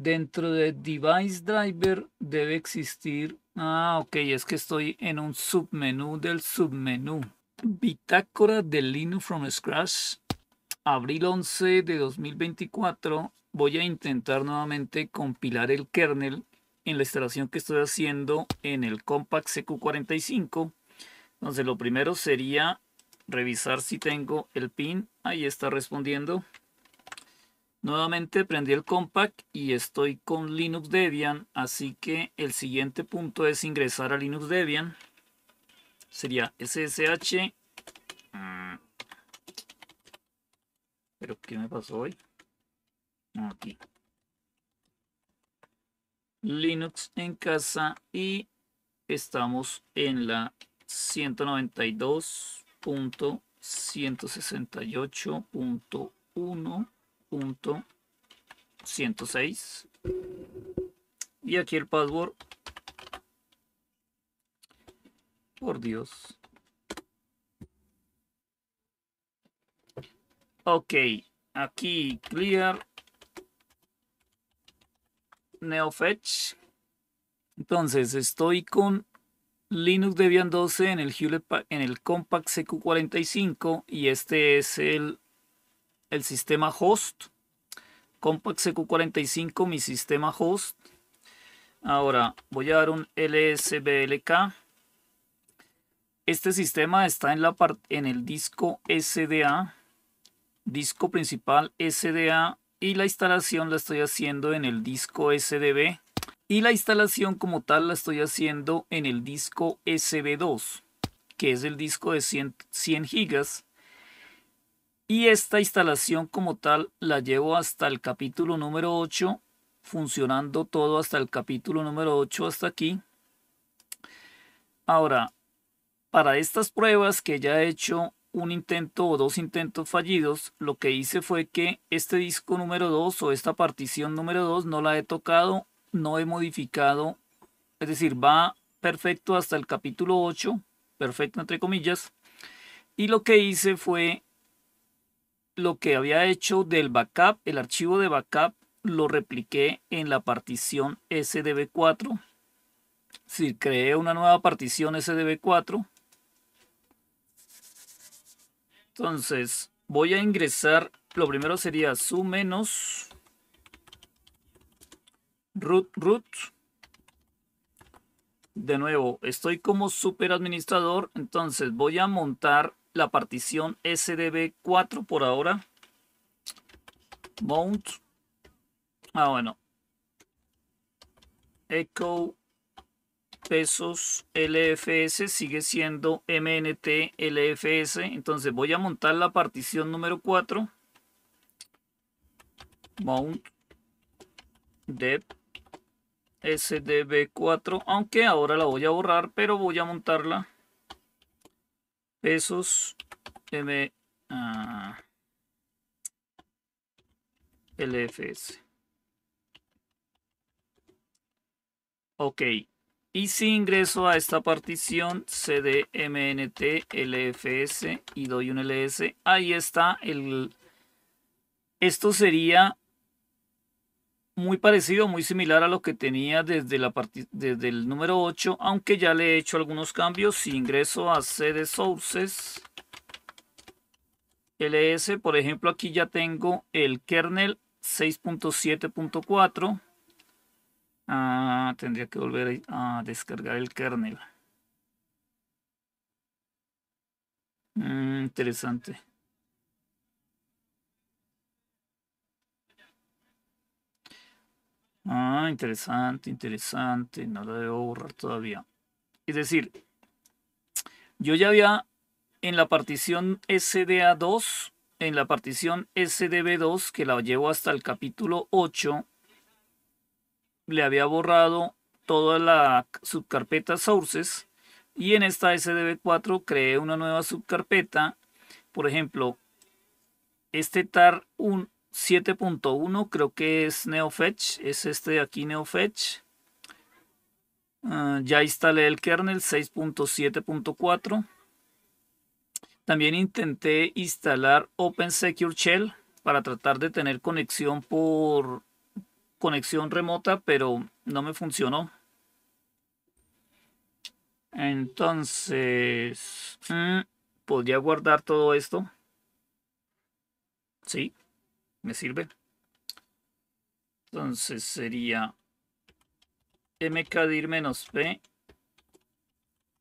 Dentro de Device Driver debe existir... Ah, ok, es que estoy en un submenú del submenú. Bitácora de Linux from Scratch. Abril 11 de 2024. Voy a intentar nuevamente compilar el kernel en la instalación que estoy haciendo en el Compact CQ45. Entonces lo primero sería revisar si tengo el pin. Ahí está respondiendo. Nuevamente prendí el compact y estoy con Linux Debian, así que el siguiente punto es ingresar a Linux Debian. Sería ssh... Mm. ¿Pero qué me pasó hoy? Aquí. Linux en casa y estamos en la 192.168.1 punto 106 y aquí el password por Dios ok aquí clear neofetch entonces estoy con Linux Debian 12 en el en el Compact CQ45 y este es el el sistema host. cq 45 mi sistema host. Ahora voy a dar un LSBLK. Este sistema está en, la en el disco SDA, disco principal SDA, y la instalación la estoy haciendo en el disco SDB. Y la instalación como tal la estoy haciendo en el disco SB2, que es el disco de 100, 100 gigas y esta instalación como tal la llevo hasta el capítulo número 8, funcionando todo hasta el capítulo número 8 hasta aquí. Ahora, para estas pruebas que ya he hecho un intento o dos intentos fallidos, lo que hice fue que este disco número 2 o esta partición número 2 no la he tocado, no he modificado, es decir, va perfecto hasta el capítulo 8, perfecto entre comillas, y lo que hice fue lo que había hecho del backup, el archivo de backup, lo repliqué en la partición SDB4. Si creé una nueva partición SDB4. Entonces, voy a ingresar, lo primero sería su menos root root. De nuevo, estoy como super administrador, entonces voy a montar la partición SDB4 por ahora. Mount. Ah, bueno. Echo pesos LFS sigue siendo MNT LFS. Entonces voy a montar la partición número 4. Mount dev SDB4. Aunque ahora la voy a borrar, pero voy a montarla pesos M ah, LFS. Ok. Y si ingreso a esta partición CDMNT LFS y doy un LS, ahí está el... Esto sería muy parecido, muy similar a lo que tenía desde, la desde el número 8, aunque ya le he hecho algunos cambios. Si ingreso a CD Sources, LS, por ejemplo, aquí ya tengo el kernel 6.7.4. Ah, tendría que volver a descargar el kernel. Mm, interesante. Ah, interesante, interesante. No lo debo borrar todavía. Es decir, yo ya había en la partición SDA2, en la partición SDB2, que la llevo hasta el capítulo 8, le había borrado toda la subcarpeta sources y en esta SDB4 creé una nueva subcarpeta. Por ejemplo, este tar1 7.1 creo que es NeoFetch, es este de aquí NeoFetch. Ah, ya instalé el kernel 6.7.4. También intenté instalar Open Secure Shell para tratar de tener conexión por conexión remota, pero no me funcionó. Entonces, mm, ¿podría guardar todo esto? Sí. ¿Me sirve? Entonces sería mkdir p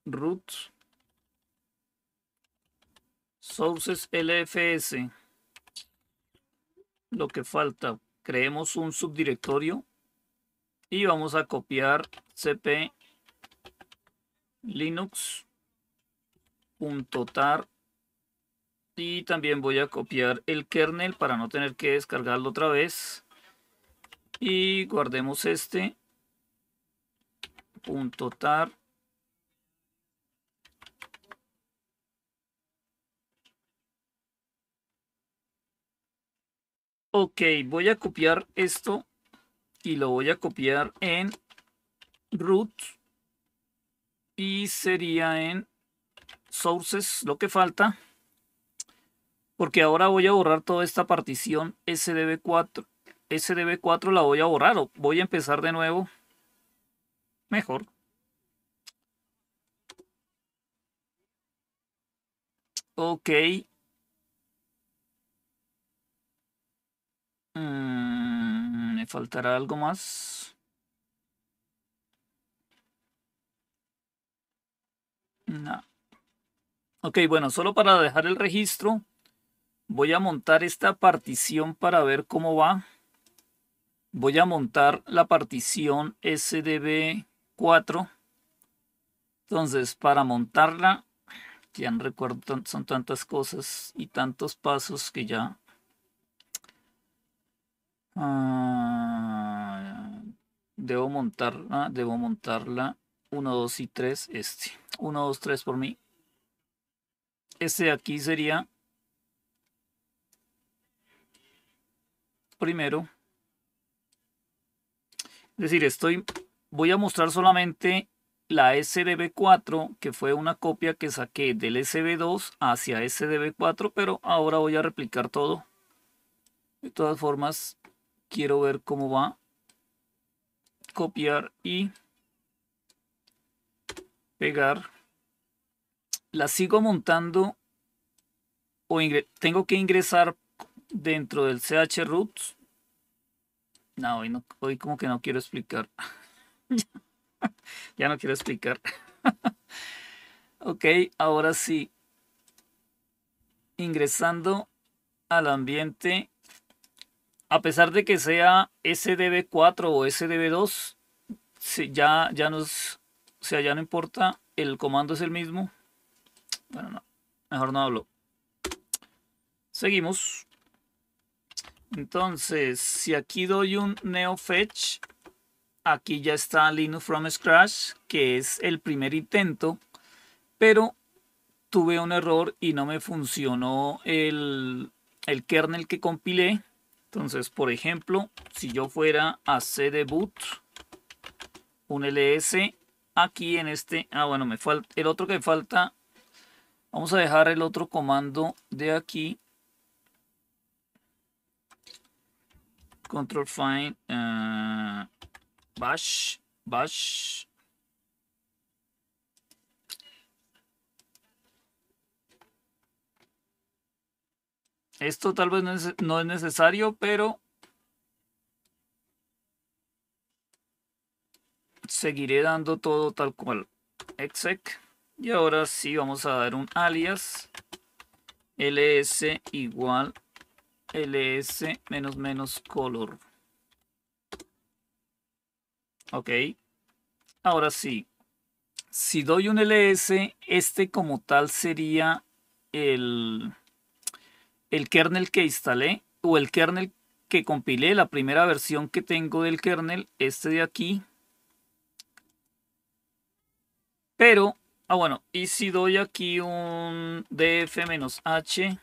root sources lfs. Lo que falta, creemos un subdirectorio y vamos a copiar cp linux.tar y también voy a copiar el kernel para no tener que descargarlo otra vez. Y guardemos este. tar. Ok, voy a copiar esto y lo voy a copiar en root y sería en sources lo que falta porque ahora voy a borrar toda esta partición SDB4. SDB4 la voy a borrar o voy a empezar de nuevo. Mejor. Ok. Mm, me faltará algo más. No. Ok, bueno, solo para dejar el registro, Voy a montar esta partición para ver cómo va. Voy a montar la partición SDB4. Entonces, para montarla, ya no recuerdo, son tantas cosas y tantos pasos que ya... Ah, debo montarla, ah, debo montarla 1, 2 y 3, este. 1, 2, 3 por mí. Este de aquí sería primero. Es decir, estoy, voy a mostrar solamente la SDB4, que fue una copia que saqué del SB2 hacia SDB4, pero ahora voy a replicar todo. De todas formas, quiero ver cómo va. Copiar y pegar. La sigo montando o tengo que ingresar dentro del CH root No, hoy, no, hoy como que no quiero explicar. ya no quiero explicar. ok, ahora sí. Ingresando al ambiente. A pesar de que sea SDB4 o SDB2, ya, ya nos. O sea, ya no importa. El comando es el mismo. Bueno, no. Mejor no hablo. Seguimos. Entonces, si aquí doy un neofetch, aquí ya está Linux from scratch, que es el primer intento, pero tuve un error y no me funcionó el, el kernel que compilé. Entonces, por ejemplo, si yo fuera a `boot`, un ls, aquí en este, ah bueno, me falta, el otro que falta, vamos a dejar el otro comando de aquí control find eh, bash bash Esto tal vez no es, no es, necesario, pero seguiré dando todo tal cual. Exec. Y ahora sí vamos a dar un alias. ls igual ls menos menos color. Ok. Ahora sí. Si doy un ls, este como tal sería el, el kernel que instalé o el kernel que compilé, la primera versión que tengo del kernel, este de aquí. Pero, ah bueno, y si doy aquí un df-h,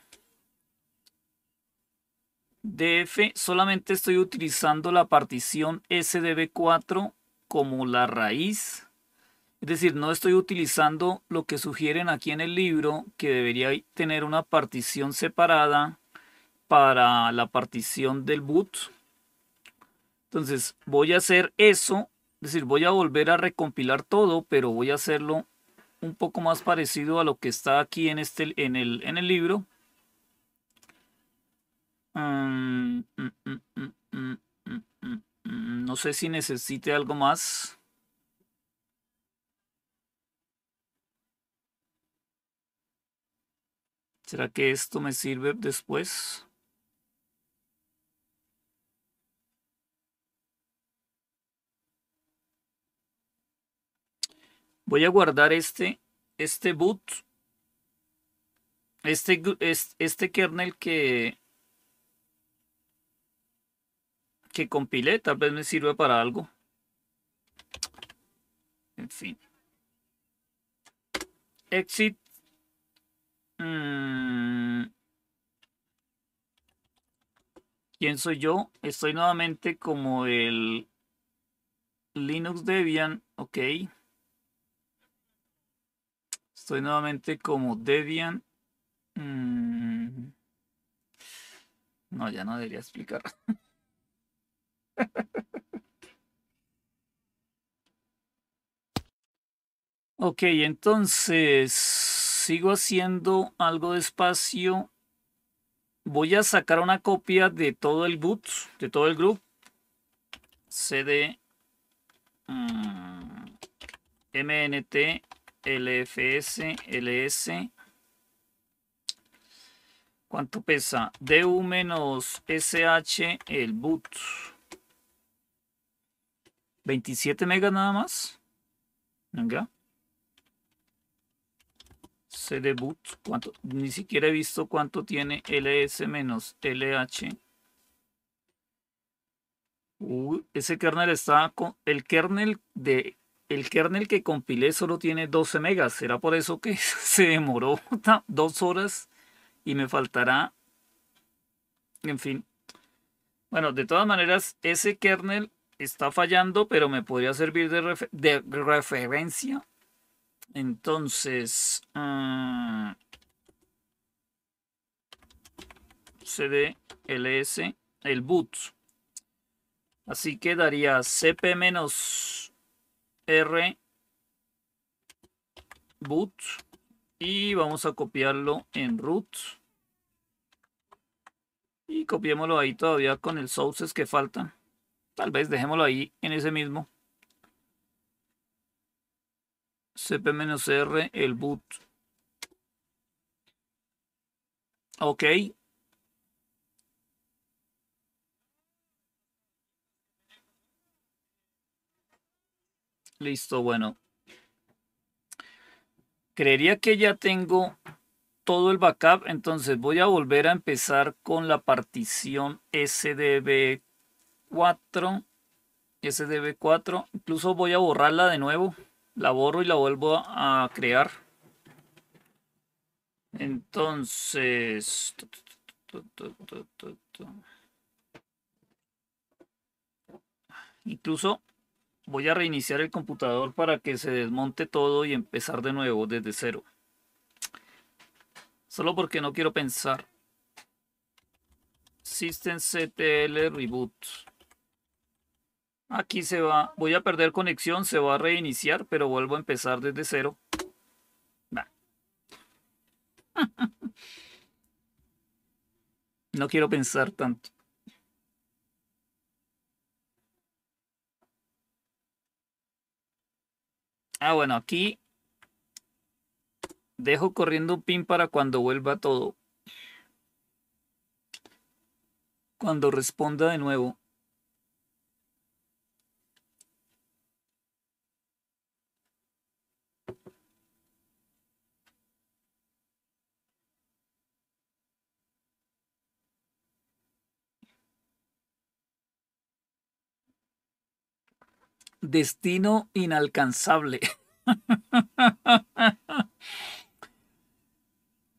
DF solamente estoy utilizando la partición SDB4 como la raíz. Es decir, no estoy utilizando lo que sugieren aquí en el libro, que debería tener una partición separada para la partición del boot. Entonces voy a hacer eso, es decir, voy a volver a recompilar todo, pero voy a hacerlo un poco más parecido a lo que está aquí en, este, en, el, en el libro Mm, mm, mm, no sé si necesite algo más. ¿Será que esto me sirve después? Voy a guardar este, este boot, este, este kernel que que compilé, tal vez me sirve para algo. En fin. Exit. Mm. ¿Quién soy yo? Estoy nuevamente como el Linux Debian. Ok. Estoy nuevamente como Debian. Mm. No, ya no debería explicar. ok, entonces sigo haciendo algo de espacio Voy a sacar una copia de todo el boot, de todo el grupo. CD MNT mm, LFS LS. ¿Cuánto pesa? DU menos SH el boot. 27 megas nada más. Venga. CD boot. ¿Cuánto? Ni siquiera he visto cuánto tiene LS-LH. ese kernel está con el kernel de el kernel que compilé solo tiene 12 megas. Será por eso que se demoró dos horas y me faltará. En fin. Bueno, de todas maneras, ese kernel está fallando, pero me podría servir de, de referencia. Entonces, CdLS, ah, cd ls el boot. Así que daría cp-r boot y vamos a copiarlo en root. Y copiémoslo ahí todavía con el sources que faltan. Tal vez dejémoslo ahí en ese mismo. cp-r el boot. Ok. Listo, bueno. Creería que ya tengo todo el backup, entonces voy a volver a empezar con la partición SDB SDB4. Incluso voy a borrarla de nuevo. La borro y la vuelvo a crear. Entonces... Incluso voy a reiniciar el computador para que se desmonte todo y empezar de nuevo desde cero. Solo porque no quiero pensar. System Reboot. Aquí se va, voy a perder conexión, se va a reiniciar, pero vuelvo a empezar desde cero. no quiero pensar tanto. Ah, bueno, aquí dejo corriendo un pin para cuando vuelva todo. Cuando responda de nuevo. destino inalcanzable.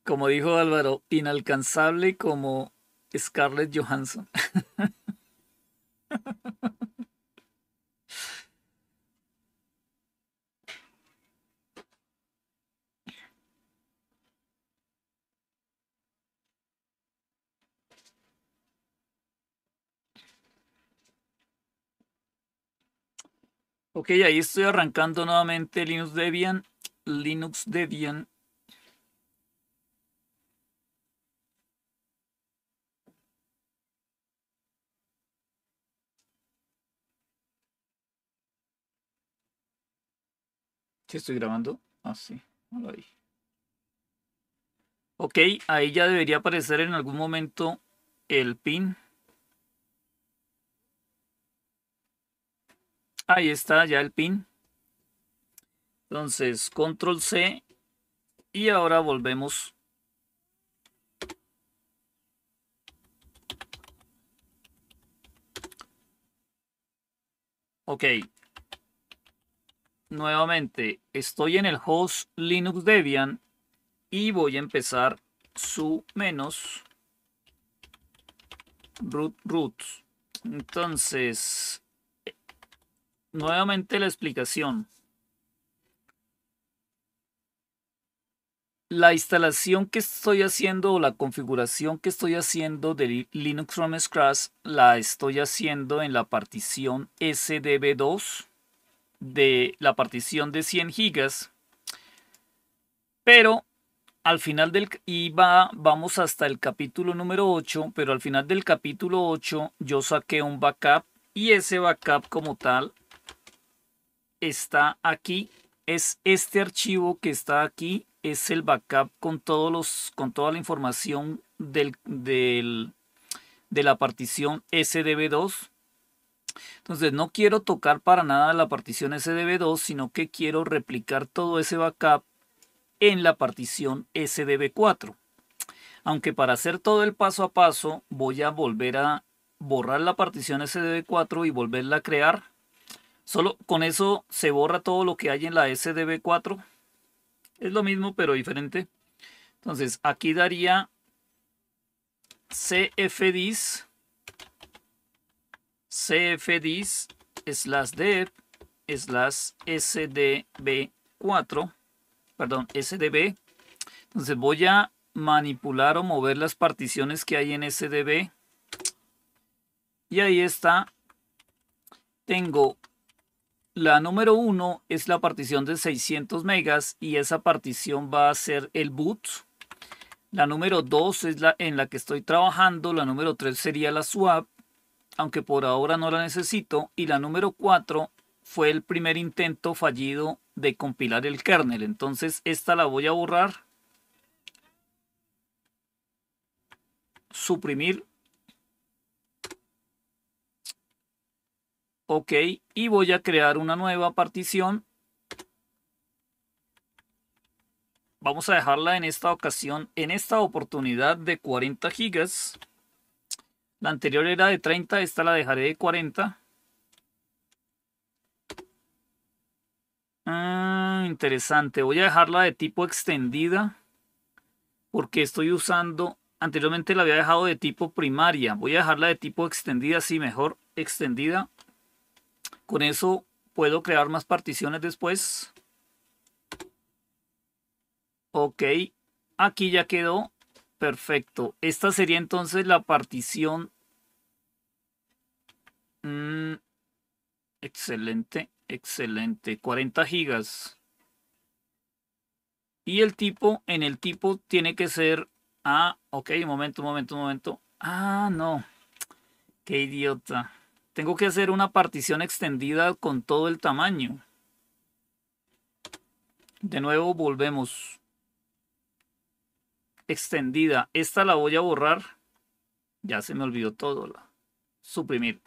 Como dijo Álvaro, inalcanzable como Scarlett Johansson. Ok, ahí estoy arrancando nuevamente Linux Debian. Linux Debian. Si estoy grabando? Ah, sí. Ahí. Ok, ahí ya debería aparecer en algún momento el pin. Ahí está ya el pin. Entonces, control C. Y ahora volvemos. Ok. Nuevamente, estoy en el host Linux Debian y voy a empezar su menos root root. Entonces, Nuevamente la explicación. La instalación que estoy haciendo o la configuración que estoy haciendo de Linux from scratch la estoy haciendo en la partición SDB2 de la partición de 100 GB. Pero al final del iba vamos hasta el capítulo número 8, pero al final del capítulo 8 yo saqué un backup y ese backup como tal está aquí, es este archivo que está aquí, es el backup con, todos los, con toda la información del, del, de la partición SDB2. Entonces no quiero tocar para nada la partición SDB2, sino que quiero replicar todo ese backup en la partición SDB4. Aunque para hacer todo el paso a paso voy a volver a borrar la partición SDB4 y volverla a crear. Solo con eso se borra todo lo que hay en la SDB4. Es lo mismo, pero diferente. Entonces, aquí daría cfdis cfdis slash dev slash sdb4 perdón sdb entonces voy a manipular o mover las particiones que hay en sdb y ahí está tengo la número uno es la partición de 600 megas y esa partición va a ser el boot. La número 2 es la en la que estoy trabajando. La número 3 sería la swap, aunque por ahora no la necesito. Y la número 4 fue el primer intento fallido de compilar el kernel. Entonces esta la voy a borrar. Suprimir Ok, y voy a crear una nueva partición. Vamos a dejarla en esta ocasión, en esta oportunidad de 40 GB. La anterior era de 30, esta la dejaré de 40. Ah, interesante, voy a dejarla de tipo extendida porque estoy usando, anteriormente la había dejado de tipo primaria. Voy a dejarla de tipo extendida, sí, mejor extendida con eso puedo crear más particiones después. Ok, aquí ya quedó. Perfecto. Esta sería entonces la partición. Mm, excelente, excelente. 40 gigas. Y el tipo, en el tipo tiene que ser... Ah, ok, un momento, un momento, un momento. Ah, no. Qué idiota. Tengo que hacer una partición extendida con todo el tamaño. De nuevo volvemos. Extendida. Esta la voy a borrar. Ya se me olvidó todo. Suprimir.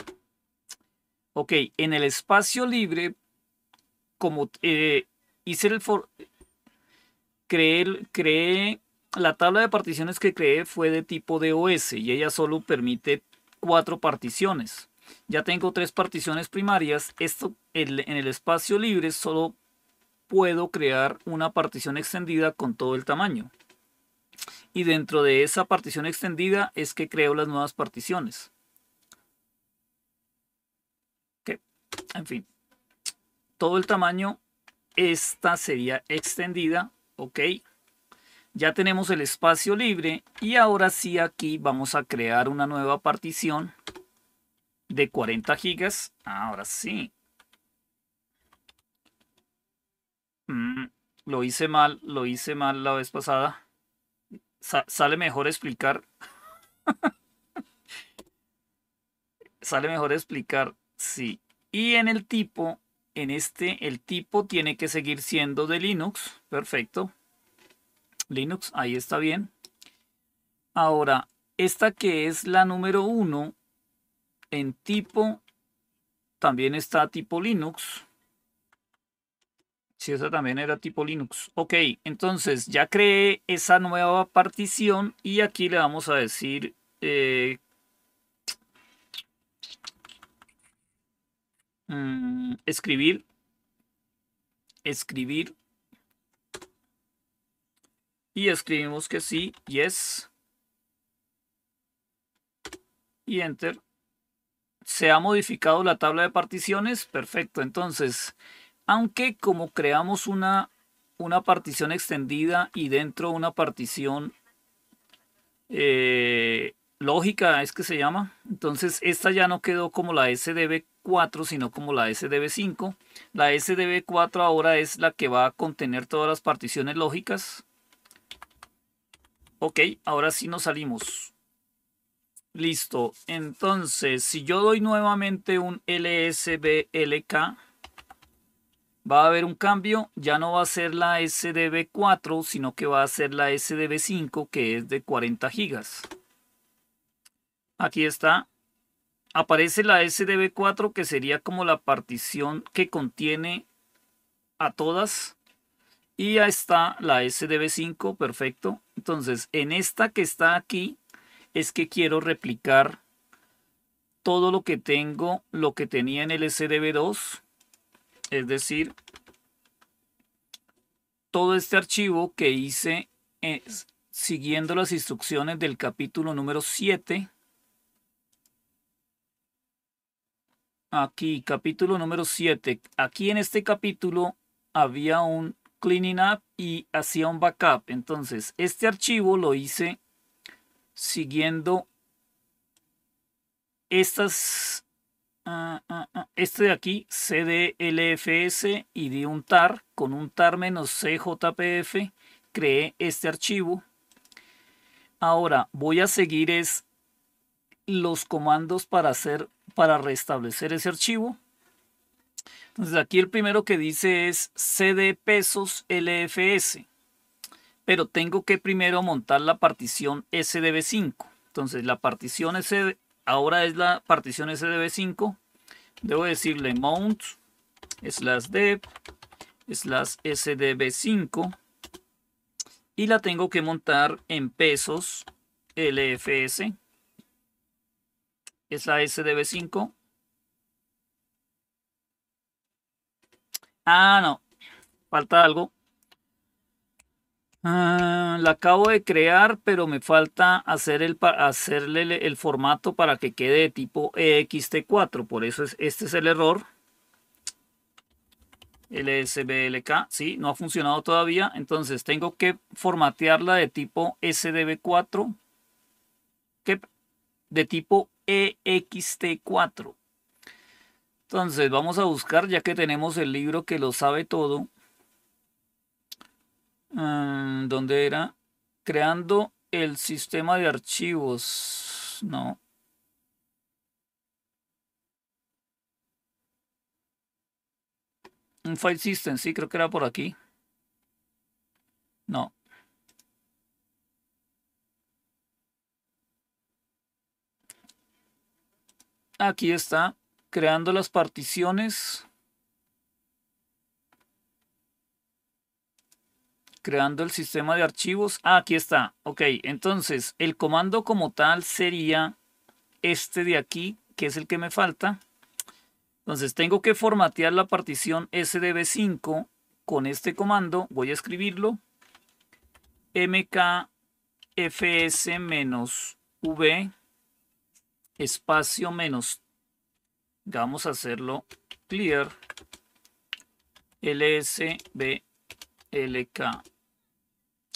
Ok, en el espacio libre, como eh, hice el... For... Creé, creé la tabla de particiones que creé fue de tipo DOS y ella solo permite cuatro particiones. Ya tengo tres particiones primarias. Esto en el espacio libre solo puedo crear una partición extendida con todo el tamaño. Y dentro de esa partición extendida es que creo las nuevas particiones. En fin, todo el tamaño, esta sería extendida, ok. Ya tenemos el espacio libre y ahora sí aquí vamos a crear una nueva partición de 40 gigas. Ahora sí. Mm, lo hice mal, lo hice mal la vez pasada. sale mejor explicar. sale mejor explicar, sí. Y en el tipo, en este, el tipo tiene que seguir siendo de Linux. Perfecto. Linux, ahí está bien. Ahora, esta que es la número 1, en tipo, también está tipo Linux. Si esa también era tipo Linux. Ok, entonces ya creé esa nueva partición y aquí le vamos a decir... Eh, mm, escribir. Escribir. Y escribimos que sí, yes. Y enter se ha modificado la tabla de particiones, perfecto. Entonces, aunque como creamos una, una partición extendida y dentro una partición eh, lógica, es que se llama, entonces esta ya no quedó como la SDB4, sino como la SDB5. La SDB4 ahora es la que va a contener todas las particiones lógicas. Ok, ahora sí nos salimos. Listo. Entonces, si yo doy nuevamente un LSBLK, va a haber un cambio. Ya no va a ser la SDB4, sino que va a ser la SDB5, que es de 40 GB. Aquí está. Aparece la SDB4, que sería como la partición que contiene a todas. Y ya está la SDB5, perfecto. Entonces, en esta que está aquí, es que quiero replicar todo lo que tengo, lo que tenía en el SDB2, es decir, todo este archivo que hice siguiendo las instrucciones del capítulo número 7. Aquí, capítulo número 7. Aquí en este capítulo había un cleaning up y hacía un backup. Entonces, este archivo lo hice siguiendo estas, ah, ah, ah, este de aquí, cdlfs y di un tar, con un tar menos cjpf, creé este archivo. Ahora voy a seguir es los comandos para hacer, para restablecer ese archivo. Entonces aquí el primero que dice es cd pesos lfs pero tengo que primero montar la partición SDB5. Entonces la partición SD, ahora es la partición SDB5. Debo decirle mount slash dev slash SDB5 y la tengo que montar en pesos LFS. Esa la SDB5. Ah, no. Falta algo. Ah, la acabo de crear, pero me falta hacer el, hacerle el, formato para que quede de tipo EXT4. Por eso es, este es el error. LSBLK, sí, no ha funcionado todavía. Entonces tengo que formatearla de tipo SDB4, de tipo EXT4. Entonces vamos a buscar, ya que tenemos el libro que lo sabe todo, Mm, ¿Dónde era? Creando el sistema de archivos. No. Un file system, sí, creo que era por aquí. No. Aquí está, creando las particiones creando el sistema de archivos. Ah, aquí está. Ok, entonces el comando como tal sería este de aquí, que es el que me falta. Entonces tengo que formatear la partición SDB5 con este comando. Voy a escribirlo. mkfs-v espacio menos. Vamos a hacerlo clear lsblk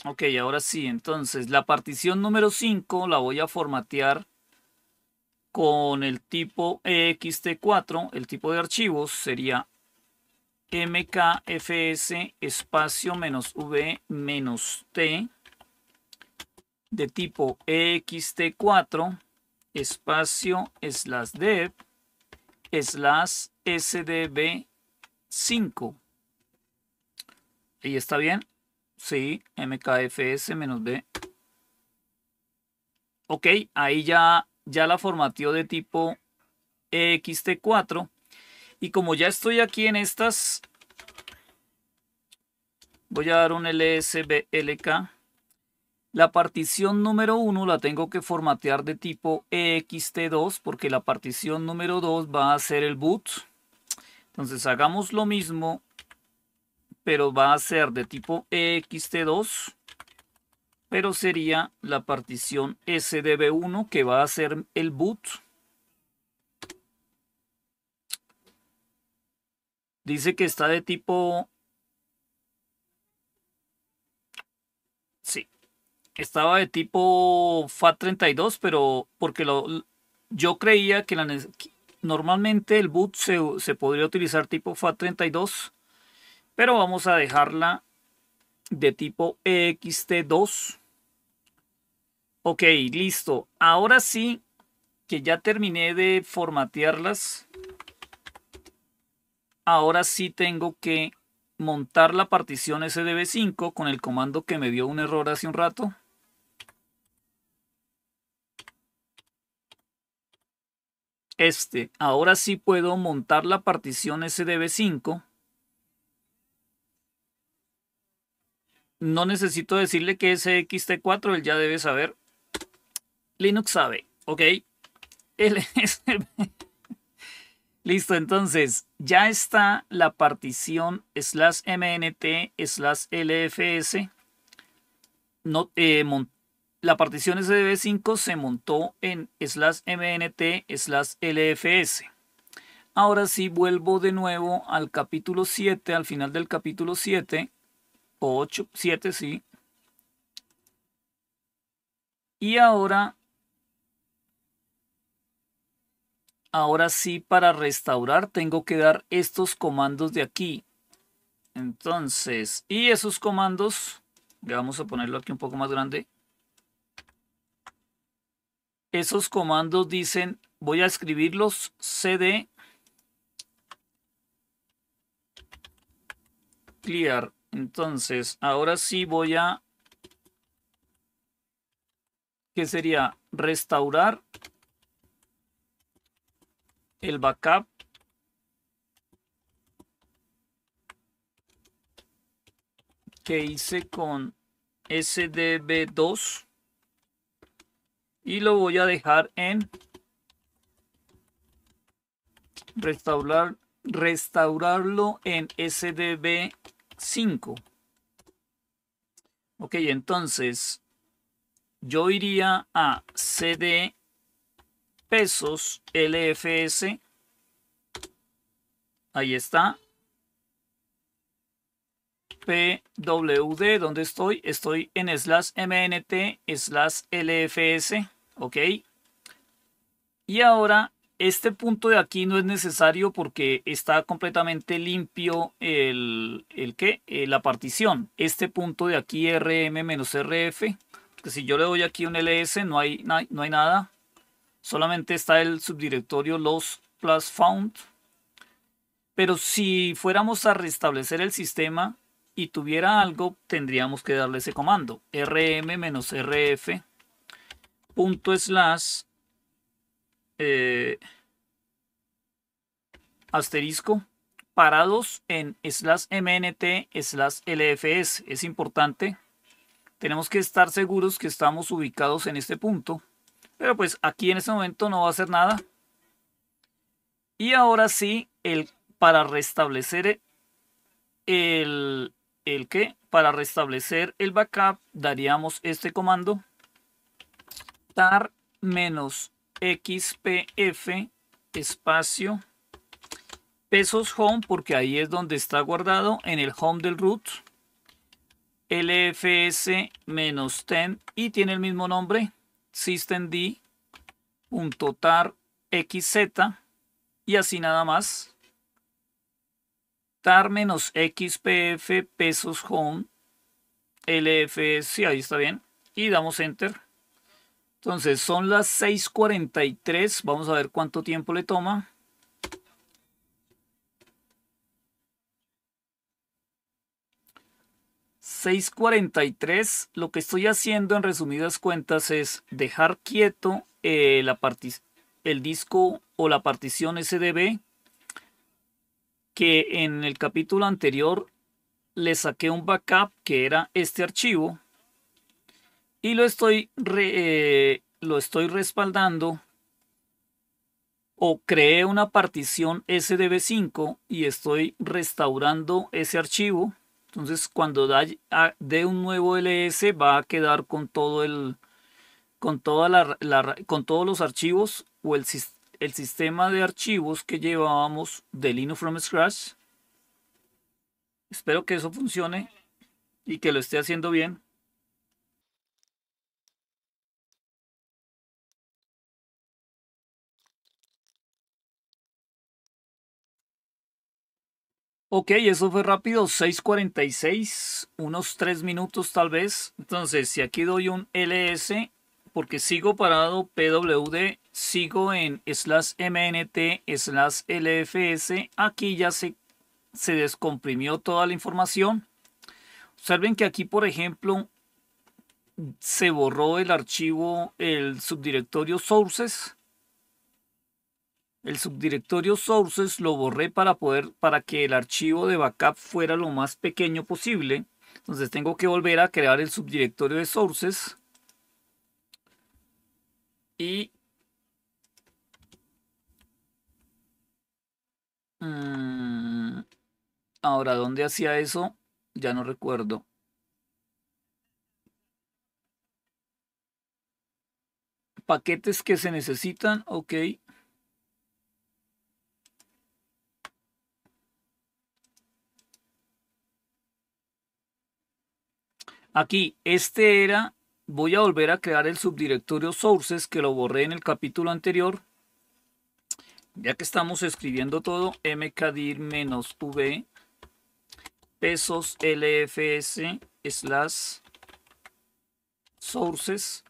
Ok, ahora sí, entonces la partición número 5 la voy a formatear con el tipo ext4, el tipo de archivos sería mkfs espacio menos v menos t de tipo ext4 espacio slash dev slash sdb5. Ahí está bien? Sí, mkfs-b. Ok, ahí ya, ya la formateo de tipo ext4. Y como ya estoy aquí en estas, voy a dar un lsblk. La partición número 1 la tengo que formatear de tipo ext2 porque la partición número 2 va a ser el boot. Entonces hagamos lo mismo pero va a ser de tipo ext2, pero sería la partición sdb1 que va a ser el boot. Dice que está de tipo... Sí, estaba de tipo FAT32, pero porque lo, yo creía que normalmente el boot se, se podría utilizar tipo FAT32, pero vamos a dejarla de tipo EXT2. Ok, listo. Ahora sí que ya terminé de formatearlas. Ahora sí tengo que montar la partición SDB5 con el comando que me dio un error hace un rato. Este, ahora sí puedo montar la partición SDB5 No necesito decirle que es XT4, él ya debe saber. Linux sabe, ¿ok? Listo, entonces ya está la partición slash mnt slash lfs. Eh, la partición SDB5 se montó en slash mnt slash lfs. Ahora sí vuelvo de nuevo al capítulo 7, al final del capítulo 7, 8, 7, sí. Y ahora, ahora sí para restaurar tengo que dar estos comandos de aquí. Entonces, y esos comandos, vamos a ponerlo aquí un poco más grande. Esos comandos dicen, voy a escribirlos cd clear entonces, ahora sí voy a... que sería? Restaurar el backup. que hice con SDB2 y lo voy a dejar en restaurar restaurarlo en SDB 5. Ok, entonces yo iría a CD pesos LFS. Ahí está. PWD, ¿dónde estoy? Estoy en slash MNT slash LFS, ¿ok? Y ahora este punto de aquí no es necesario porque está completamente limpio el, el eh, la partición. Este punto de aquí rm-rf, que si yo le doy aquí un ls no hay, no hay, nada. Solamente está el subdirectorio los plus found. Pero si fuéramos a restablecer el sistema y tuviera algo, tendríamos que darle ese comando. rm-rf slash eh, asterisco parados en slash mnt slash lfs. Es importante. Tenemos que estar seguros que estamos ubicados en este punto. Pero pues aquí en este momento no va a hacer nada. Y ahora sí, el, para restablecer el, el que, para restablecer el backup, daríamos este comando tar menos XPF espacio pesos home porque ahí es donde está guardado en el home del root lfs-10 y tiene el mismo nombre tar xz y así nada más tar-xpf pesos home lfs ahí está bien y damos enter entonces son las 6.43. Vamos a ver cuánto tiempo le toma. $6.43, lo que estoy haciendo en resumidas cuentas es dejar quieto eh, el disco o la partición SDB que en el capítulo anterior le saqué un backup que era este archivo y lo estoy, eh, lo estoy respaldando o creé una partición SDB5 y estoy restaurando ese archivo. Entonces cuando ah, dé un nuevo LS va a quedar con todo el con toda con todos los archivos o el sistema de archivos que llevábamos de Linux from scratch. Espero que eso funcione y que lo esté haciendo bien. Ok, eso fue rápido, 6.46, unos 3 minutos tal vez. Entonces, si aquí doy un LS, porque sigo parado PWD, sigo en slash MNT, slash LFS, aquí ya se, se descomprimió toda la información. Observen que aquí, por ejemplo, se borró el archivo, el subdirectorio sources, el subdirectorio sources lo borré para poder para que el archivo de backup fuera lo más pequeño posible. Entonces tengo que volver a crear el subdirectorio de sources y mm, ahora dónde hacía eso ya no recuerdo. Paquetes que se necesitan, ok. Aquí, este era, voy a volver a crear el subdirectorio sources que lo borré en el capítulo anterior. Ya que estamos escribiendo todo, mkdir-v pesos lfs slash sources.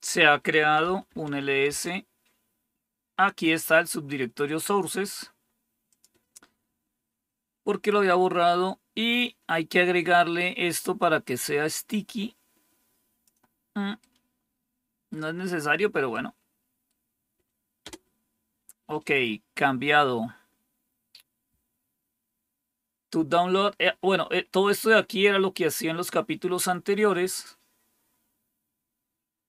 Se ha creado un ls. Aquí está el subdirectorio sources porque lo había borrado y hay que agregarle esto para que sea sticky. Mm, no es necesario, pero bueno. Ok, cambiado. To download. Eh, bueno, eh, todo esto de aquí era lo que hacía en los capítulos anteriores.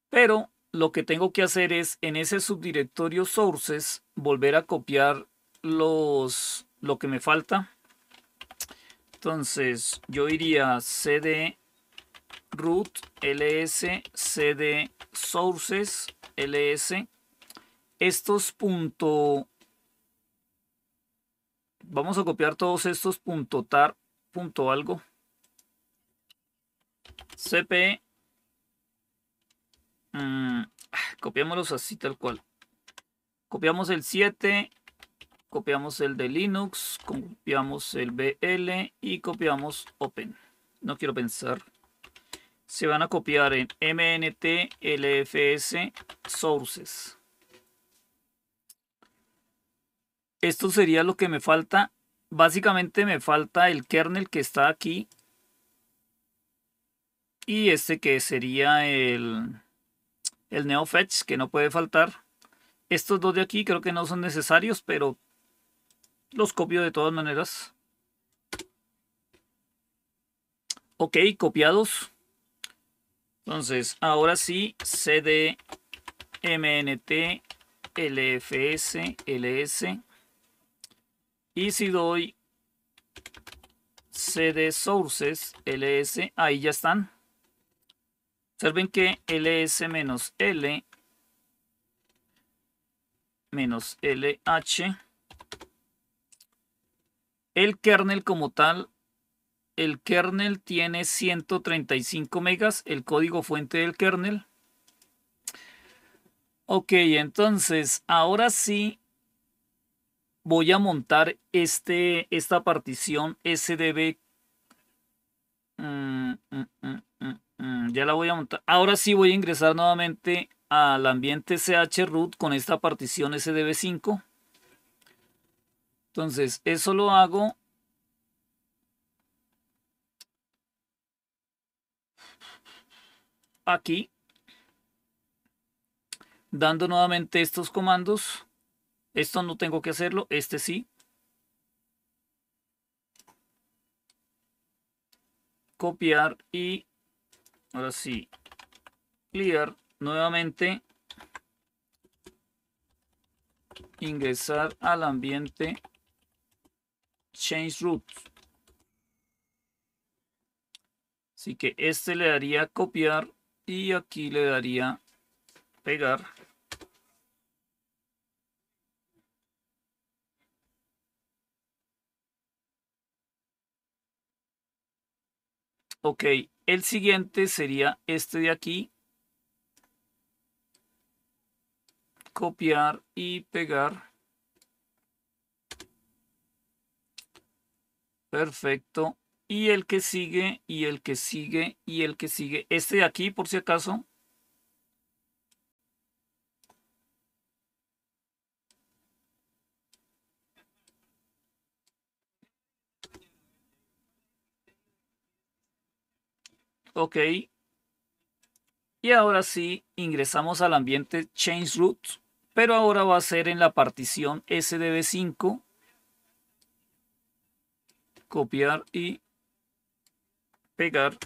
Pero lo que tengo que hacer es en ese subdirectorio sources volver a copiar los lo que me falta entonces yo iría cd root ls cd sources ls. Estos punto... Vamos a copiar todos estos punto tar punto algo. cp mm, Copiámoslos así tal cual. Copiamos el 7 copiamos el de Linux, copiamos el BL y copiamos Open. No quiero pensar. Se van a copiar en MNT Sources. Esto sería lo que me falta. Básicamente me falta el kernel que está aquí. Y este que sería el, el NeoFetch, que no puede faltar. Estos dos de aquí creo que no son necesarios, pero los copio de todas maneras. Ok, copiados. Entonces, ahora sí, CD MNT LFS LS. Y si doy CD Sources LS, ahí ya están. Observen que LS-L menos menos LH el kernel como tal, el kernel tiene 135 megas, el código fuente del kernel. Ok, entonces ahora sí voy a montar este, esta partición SDB. Mm, mm, mm, ya la voy a montar. Ahora sí voy a ingresar nuevamente al ambiente CH root con esta partición SDB5. Entonces, eso lo hago. Aquí. Dando nuevamente estos comandos. Esto no tengo que hacerlo, este sí. Copiar y ahora sí. Clear nuevamente. Ingresar al ambiente change root. Así que este le daría copiar y aquí le daría pegar. Ok, el siguiente sería este de aquí. Copiar y pegar. Perfecto. Y el que sigue, y el que sigue, y el que sigue. Este de aquí, por si acaso. Ok. Y ahora sí, ingresamos al ambiente change root, pero ahora va a ser en la partición sdb5 copiar y pegar.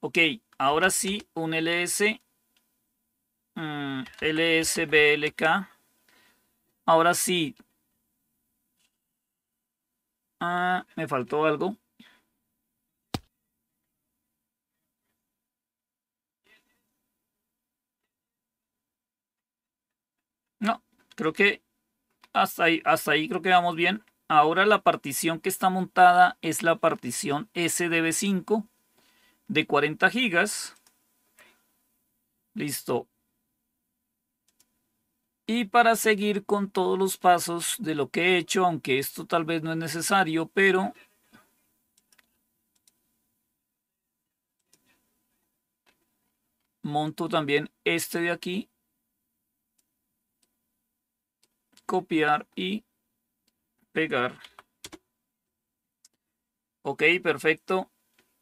Ok, ahora sí, un ls, m mm, lsblk. Ahora sí. Ah, me faltó algo. No, creo que hasta ahí, hasta ahí creo que vamos bien. Ahora la partición que está montada es la partición SDB5 de 40 gigas. Listo. Y para seguir con todos los pasos de lo que he hecho, aunque esto tal vez no es necesario, pero... Monto también este de aquí. Copiar y pegar. Ok, perfecto.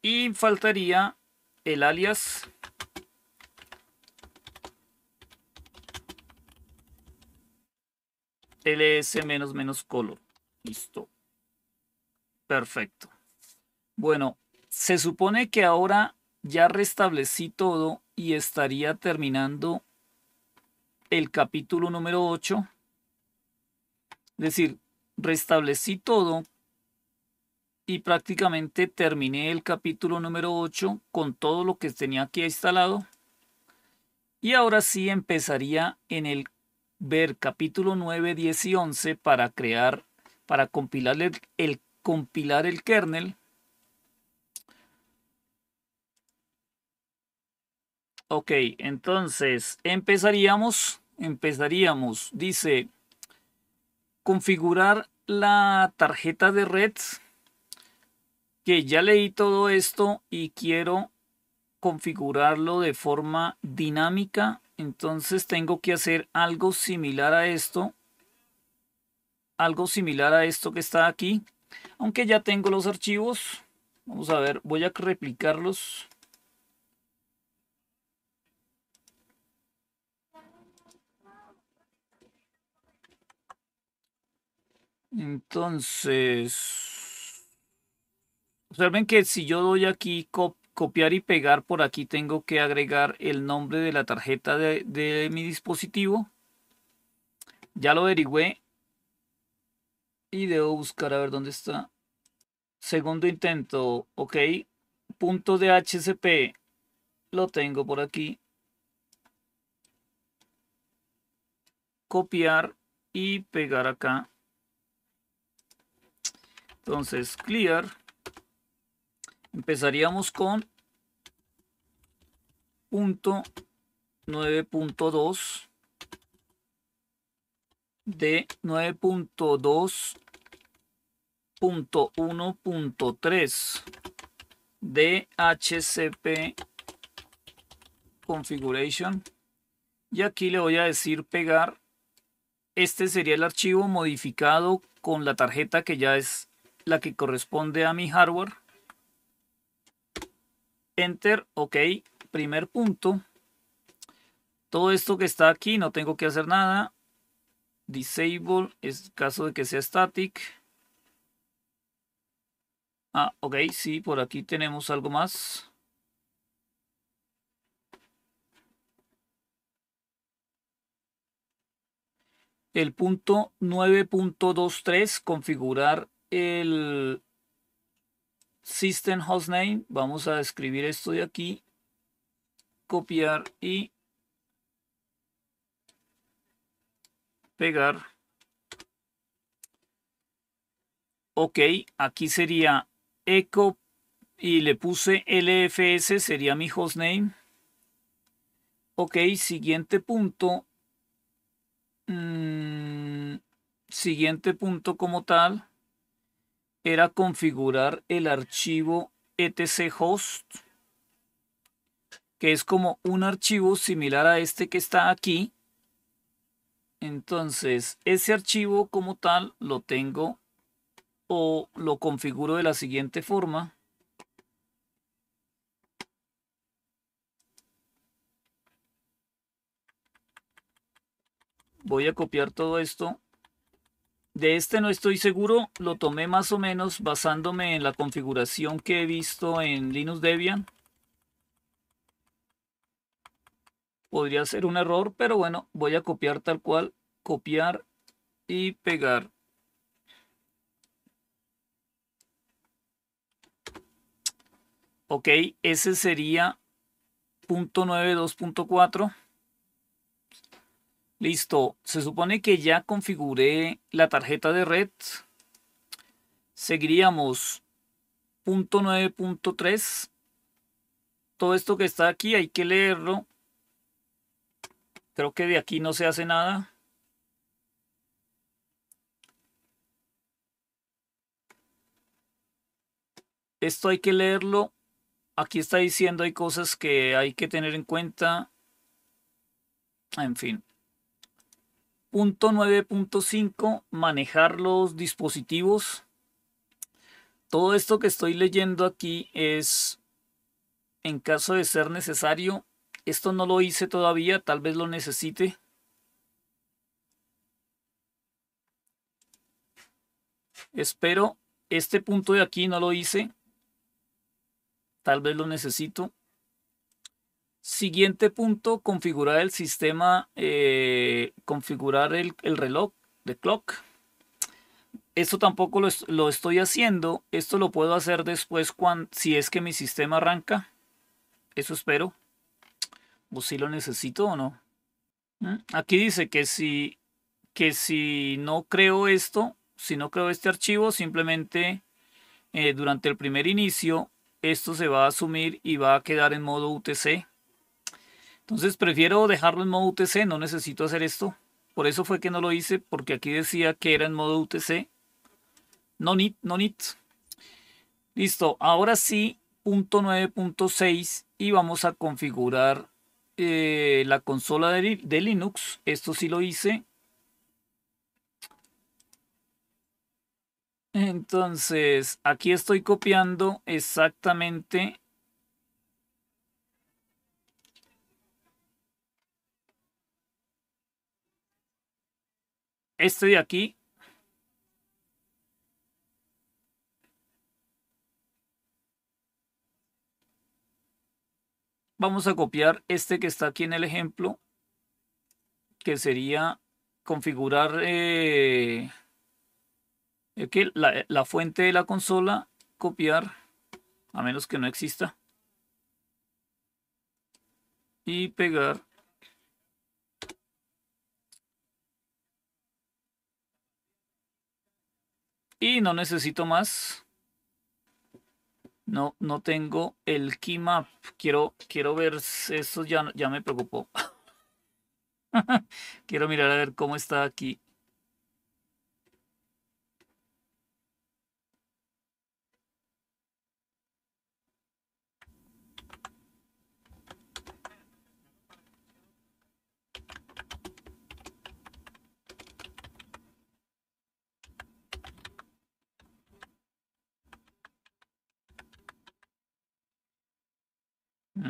Y faltaría el alias. ls-color. menos menos Listo. Perfecto. Bueno, se supone que ahora ya restablecí todo y estaría terminando el capítulo número 8. Es decir, restablecí todo y prácticamente terminé el capítulo número 8 con todo lo que tenía aquí instalado. Y ahora sí empezaría en el ver capítulo 9, 10 y 11 para crear, para compilar el, compilar el kernel. Ok, entonces empezaríamos, empezaríamos, dice configurar la tarjeta de red que ya leí todo esto y quiero configurarlo de forma dinámica entonces tengo que hacer algo similar a esto algo similar a esto que está aquí aunque ya tengo los archivos vamos a ver voy a replicarlos Entonces, observen que si yo doy aquí copiar y pegar, por aquí tengo que agregar el nombre de la tarjeta de, de mi dispositivo. Ya lo averigüé. Y debo buscar a ver dónde está. Segundo intento, ok. Punto de HCP. Lo tengo por aquí. Copiar y pegar acá. Entonces, clear. Empezaríamos con punto 9.2 de 9.2.1.3 de HCP configuration y aquí le voy a decir pegar este sería el archivo modificado con la tarjeta que ya es la que corresponde a mi hardware. Enter, ok, primer punto. Todo esto que está aquí, no tengo que hacer nada. Disable, es caso de que sea static. Ah, ok, sí, por aquí tenemos algo más. El punto 9.23, configurar el system hostname, vamos a escribir esto de aquí, copiar y pegar. Ok, aquí sería echo y le puse LFS, sería mi hostname. Ok, siguiente punto. Mm, siguiente punto como tal era configurar el archivo etc-host, que es como un archivo similar a este que está aquí. Entonces, ese archivo como tal lo tengo o lo configuro de la siguiente forma. Voy a copiar todo esto de este no estoy seguro, lo tomé más o menos basándome en la configuración que he visto en Linux Debian. Podría ser un error, pero bueno, voy a copiar tal cual, copiar y pegar. Ok, ese sería .92.4. Listo, se supone que ya configuré la tarjeta de red. Seguiríamos punto 9.3. Todo esto que está aquí hay que leerlo. Creo que de aquí no se hace nada. Esto hay que leerlo. Aquí está diciendo hay cosas que hay que tener en cuenta. En fin. Punto 9.5, manejar los dispositivos. Todo esto que estoy leyendo aquí es, en caso de ser necesario, esto no lo hice todavía, tal vez lo necesite. Espero, este punto de aquí no lo hice, tal vez lo necesito. Siguiente punto, configurar el sistema, eh, configurar el, reloj de clock. Esto tampoco lo, estoy haciendo. Esto lo puedo hacer después cuando, si es que mi sistema arranca. Eso espero. O si lo necesito o no. ¿Mm? Aquí dice que si, que si no creo esto, si no creo este archivo, simplemente eh, durante el primer inicio, esto se va a asumir y va a quedar en modo UTC entonces prefiero dejarlo en modo UTC, no necesito hacer esto. Por eso fue que no lo hice, porque aquí decía que era en modo UTC. No need, no need. Listo, ahora sí, punto 9.6 y vamos a configurar eh, la consola de Linux. Esto sí lo hice. Entonces, aquí estoy copiando exactamente este de aquí vamos a copiar este que está aquí en el ejemplo, que sería configurar eh, la, fuente de la consola, copiar, a menos que no exista, y pegar Y no necesito más. No, no tengo el keymap. Quiero, quiero ver, Eso ya, ya me preocupó. quiero mirar a ver cómo está aquí.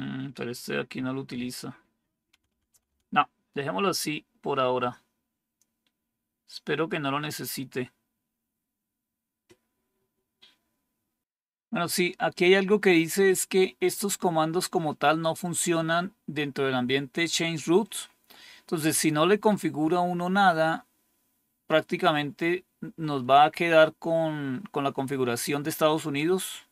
Mm, pero este aquí no lo utiliza. No, dejémoslo así por ahora. Espero que no lo necesite. Bueno, sí, aquí hay algo que dice es que estos comandos como tal no funcionan dentro del ambiente change root. Entonces, si no le configura uno nada, prácticamente nos va a quedar con, con la configuración de Estados Unidos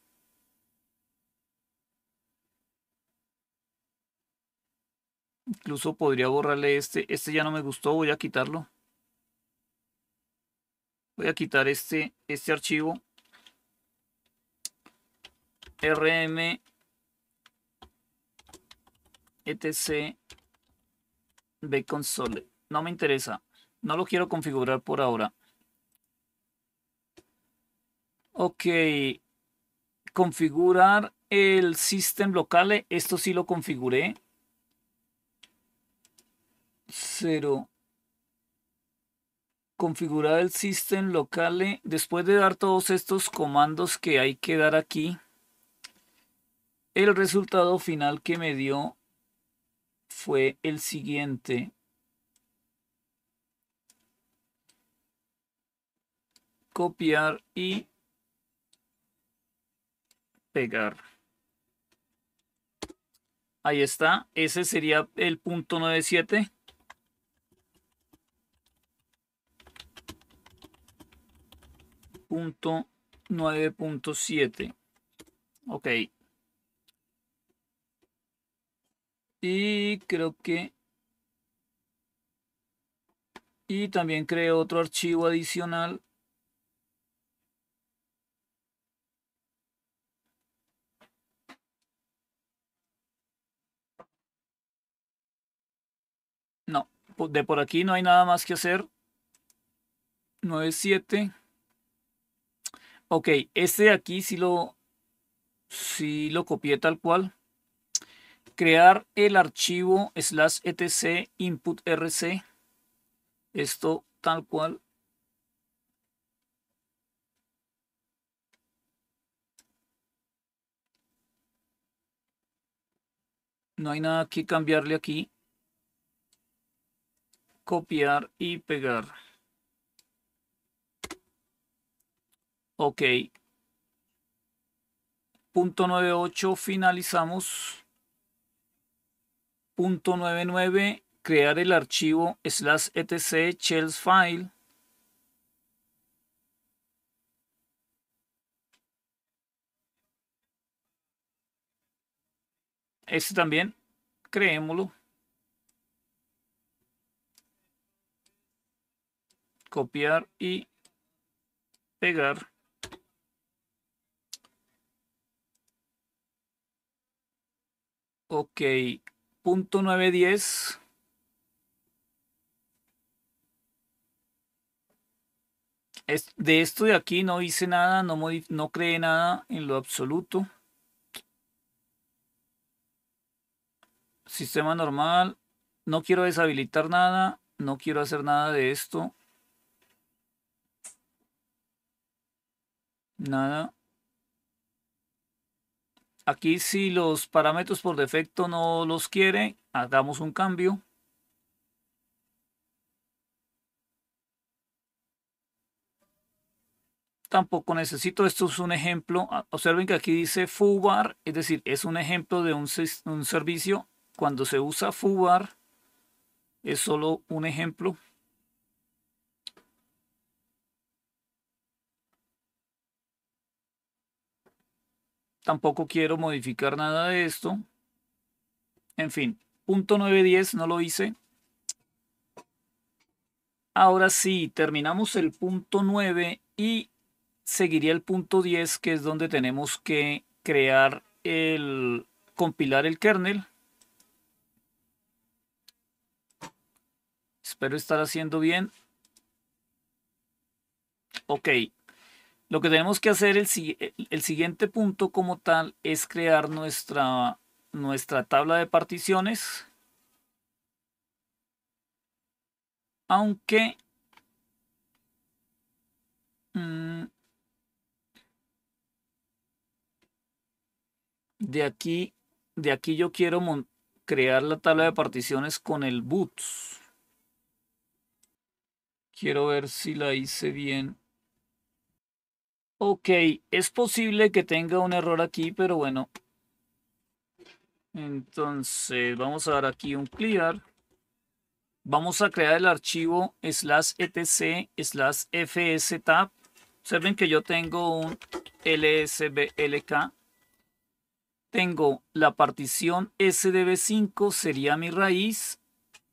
Incluso podría borrarle este. Este ya no me gustó, voy a quitarlo. Voy a quitar este, este archivo. RM etc console. No me interesa. No lo quiero configurar por ahora. Ok. Configurar el system local. Esto sí lo configuré. 0. Configurar el system local. Eh, después de dar todos estos comandos que hay que dar aquí, el resultado final que me dio fue el siguiente. Copiar y pegar. Ahí está. Ese sería el punto 97. .9.7 Ok. Y creo que... Y también creo otro archivo adicional. No, de por aquí no hay nada más que hacer. 9.7. Ok, este de aquí sí lo, si lo copié tal cual. Crear el archivo slash etc input rc. Esto tal cual. No hay nada que cambiarle aquí. Copiar y pegar. Ok. Punto 98 finalizamos. Punto 99 crear el archivo slash etc shells file. Este también, creémoslo. Copiar y pegar. Ok, punto 910. de esto de aquí no hice nada, no, no creé nada en lo absoluto. Sistema normal. No quiero deshabilitar nada. No quiero hacer nada de esto. Nada. Aquí si los parámetros por defecto no los quiere, hagamos un cambio. Tampoco necesito, esto es un ejemplo. Ah, observen que aquí dice FUBAR, es decir, es un ejemplo de un, servicio. Cuando se usa FUBAR, es solo un ejemplo. Tampoco quiero modificar nada de esto. En fin, punto 910 no lo hice. Ahora sí, terminamos el punto 9 y seguiría el punto 10, que es donde tenemos que crear el, compilar el kernel. Espero estar haciendo bien. Ok, lo que tenemos que hacer, el, el siguiente punto como tal, es crear nuestra, nuestra tabla de particiones. Aunque... Mm, de aquí, de aquí yo quiero crear la tabla de particiones con el boots. Quiero ver si la hice bien. Ok, es posible que tenga un error aquí, pero bueno. Entonces, vamos a dar aquí un clear. Vamos a crear el archivo slash etc slash fstab. Observen que yo tengo un lsblk. Tengo la partición sdb5 sería mi raíz.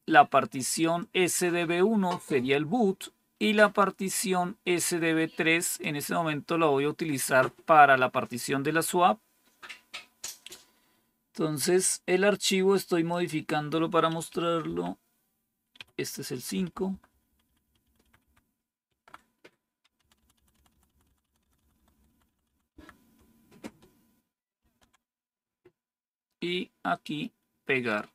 La partición sdb1 sería el boot y la partición SDB3 en este momento la voy a utilizar para la partición de la swap. Entonces el archivo estoy modificándolo para mostrarlo. Este es el 5. Y aquí pegar.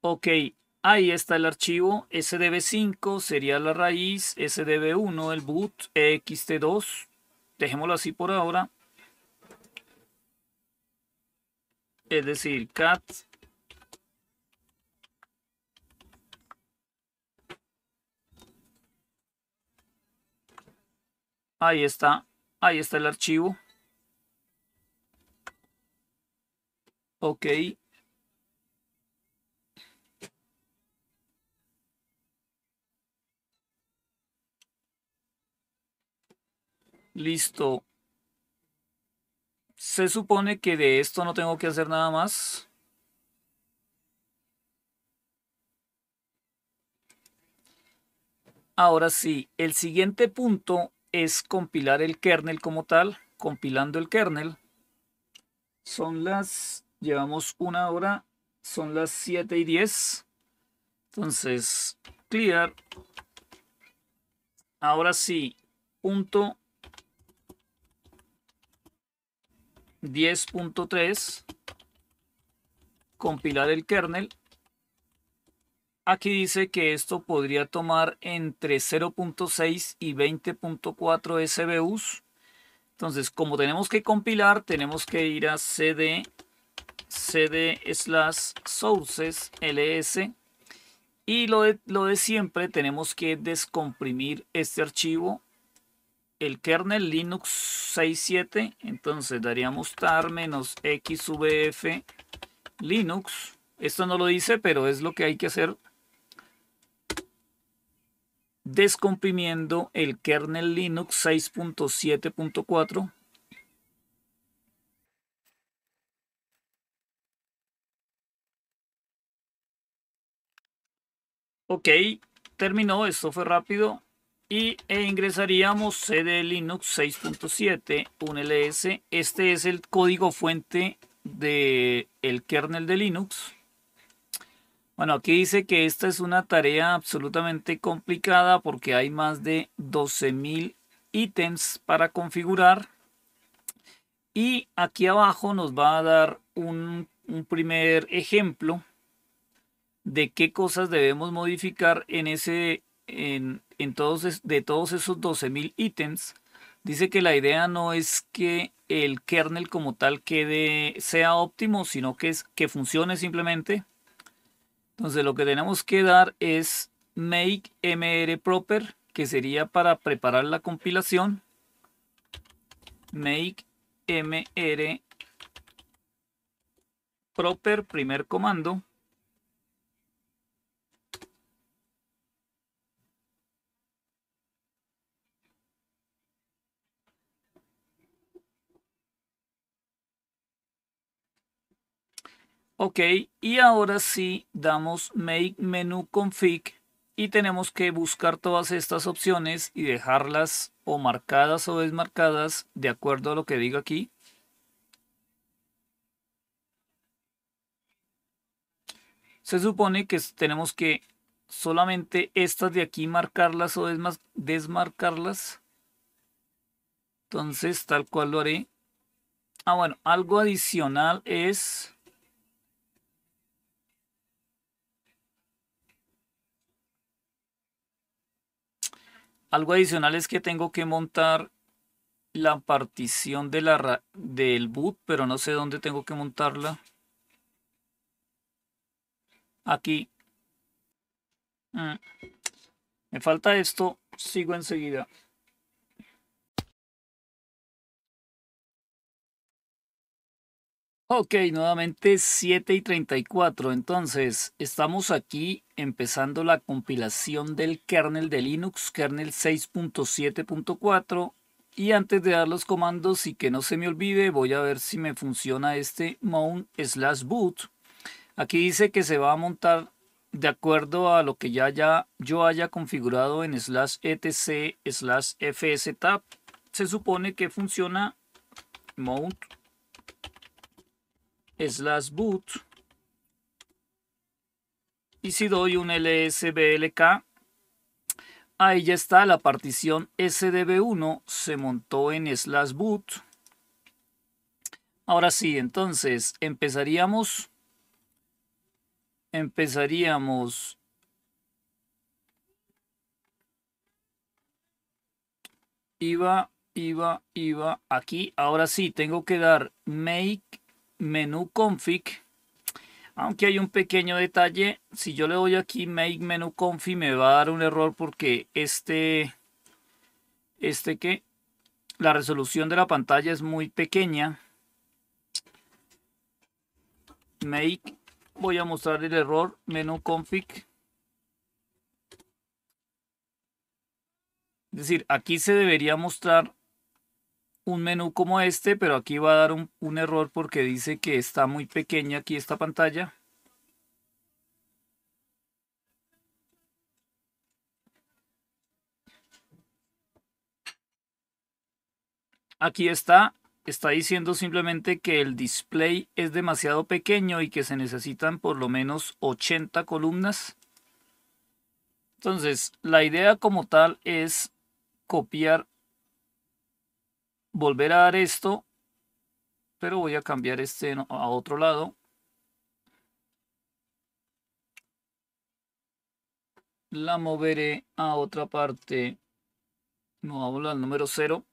Ok, Ahí está el archivo SDB5, sería la raíz, SDB1, el boot, EXT2. Dejémoslo así por ahora. Es decir, cat Ahí está. Ahí está el archivo. Ok. Listo. Se supone que de esto no tengo que hacer nada más. Ahora sí, el siguiente punto es compilar el kernel como tal. Compilando el kernel. Son las, llevamos una hora, son las 7 y 10. Entonces, clear. Ahora sí, punto 10.3, compilar el kernel. Aquí dice que esto podría tomar entre 0.6 y 20.4 SBUs. Entonces, como tenemos que compilar, tenemos que ir a cd, cd slash sources ls. Y lo de, lo de siempre, tenemos que descomprimir este archivo el kernel Linux 6.7, entonces daríamos tar xvf linux. Esto no lo dice, pero es lo que hay que hacer descomprimiendo el kernel Linux 6.7.4 Ok, terminó, esto fue rápido y, e ingresaríamos CD Linux 6.7, un LS. Este es el código fuente del el kernel de Linux. Bueno, aquí dice que esta es una tarea absolutamente complicada porque hay más de 12.000 ítems para configurar. Y aquí abajo nos va a dar un, un primer ejemplo de qué cosas debemos modificar en ese, en, entonces, de todos esos 12.000 ítems, dice que la idea no es que el kernel como tal quede, sea óptimo, sino que, es, que funcione simplemente. Entonces lo que tenemos que dar es make mr proper, que sería para preparar la compilación. Make mr proper, primer comando. Ok, y ahora sí damos Make Menu Config y tenemos que buscar todas estas opciones y dejarlas o marcadas o desmarcadas de acuerdo a lo que diga aquí. Se supone que tenemos que solamente estas de aquí marcarlas o desmarcarlas. Entonces, tal cual lo haré. Ah, bueno, algo adicional es Algo adicional es que tengo que montar la partición de la del boot, pero no sé dónde tengo que montarla. Aquí. Mm. Me falta esto, sigo enseguida. Ok, nuevamente 7 y 34. Entonces, estamos aquí empezando la compilación del kernel de Linux, kernel 6.7.4. Y antes de dar los comandos y que no se me olvide, voy a ver si me funciona este mount slash boot. Aquí dice que se va a montar de acuerdo a lo que ya, ya yo haya configurado en slash etc slash fstab. Se supone que funciona mount slash boot y si doy un lsblk ahí ya está la partición sdb1 se montó en slash boot ahora sí entonces empezaríamos empezaríamos iba iba iba aquí ahora sí tengo que dar make menú config, aunque hay un pequeño detalle, si yo le doy aquí make menú config me va a dar un error porque este, este que, la resolución de la pantalla es muy pequeña. Make, voy a mostrar el error, menú config. Es decir, aquí se debería mostrar un menú como este, pero aquí va a dar un, error porque dice que está muy pequeña aquí esta pantalla. Aquí está, está diciendo simplemente que el display es demasiado pequeño y que se necesitan por lo menos 80 columnas. Entonces, la idea como tal es copiar volver a dar esto, pero voy a cambiar este a otro lado. La moveré a otra parte. No, vamos al número 0.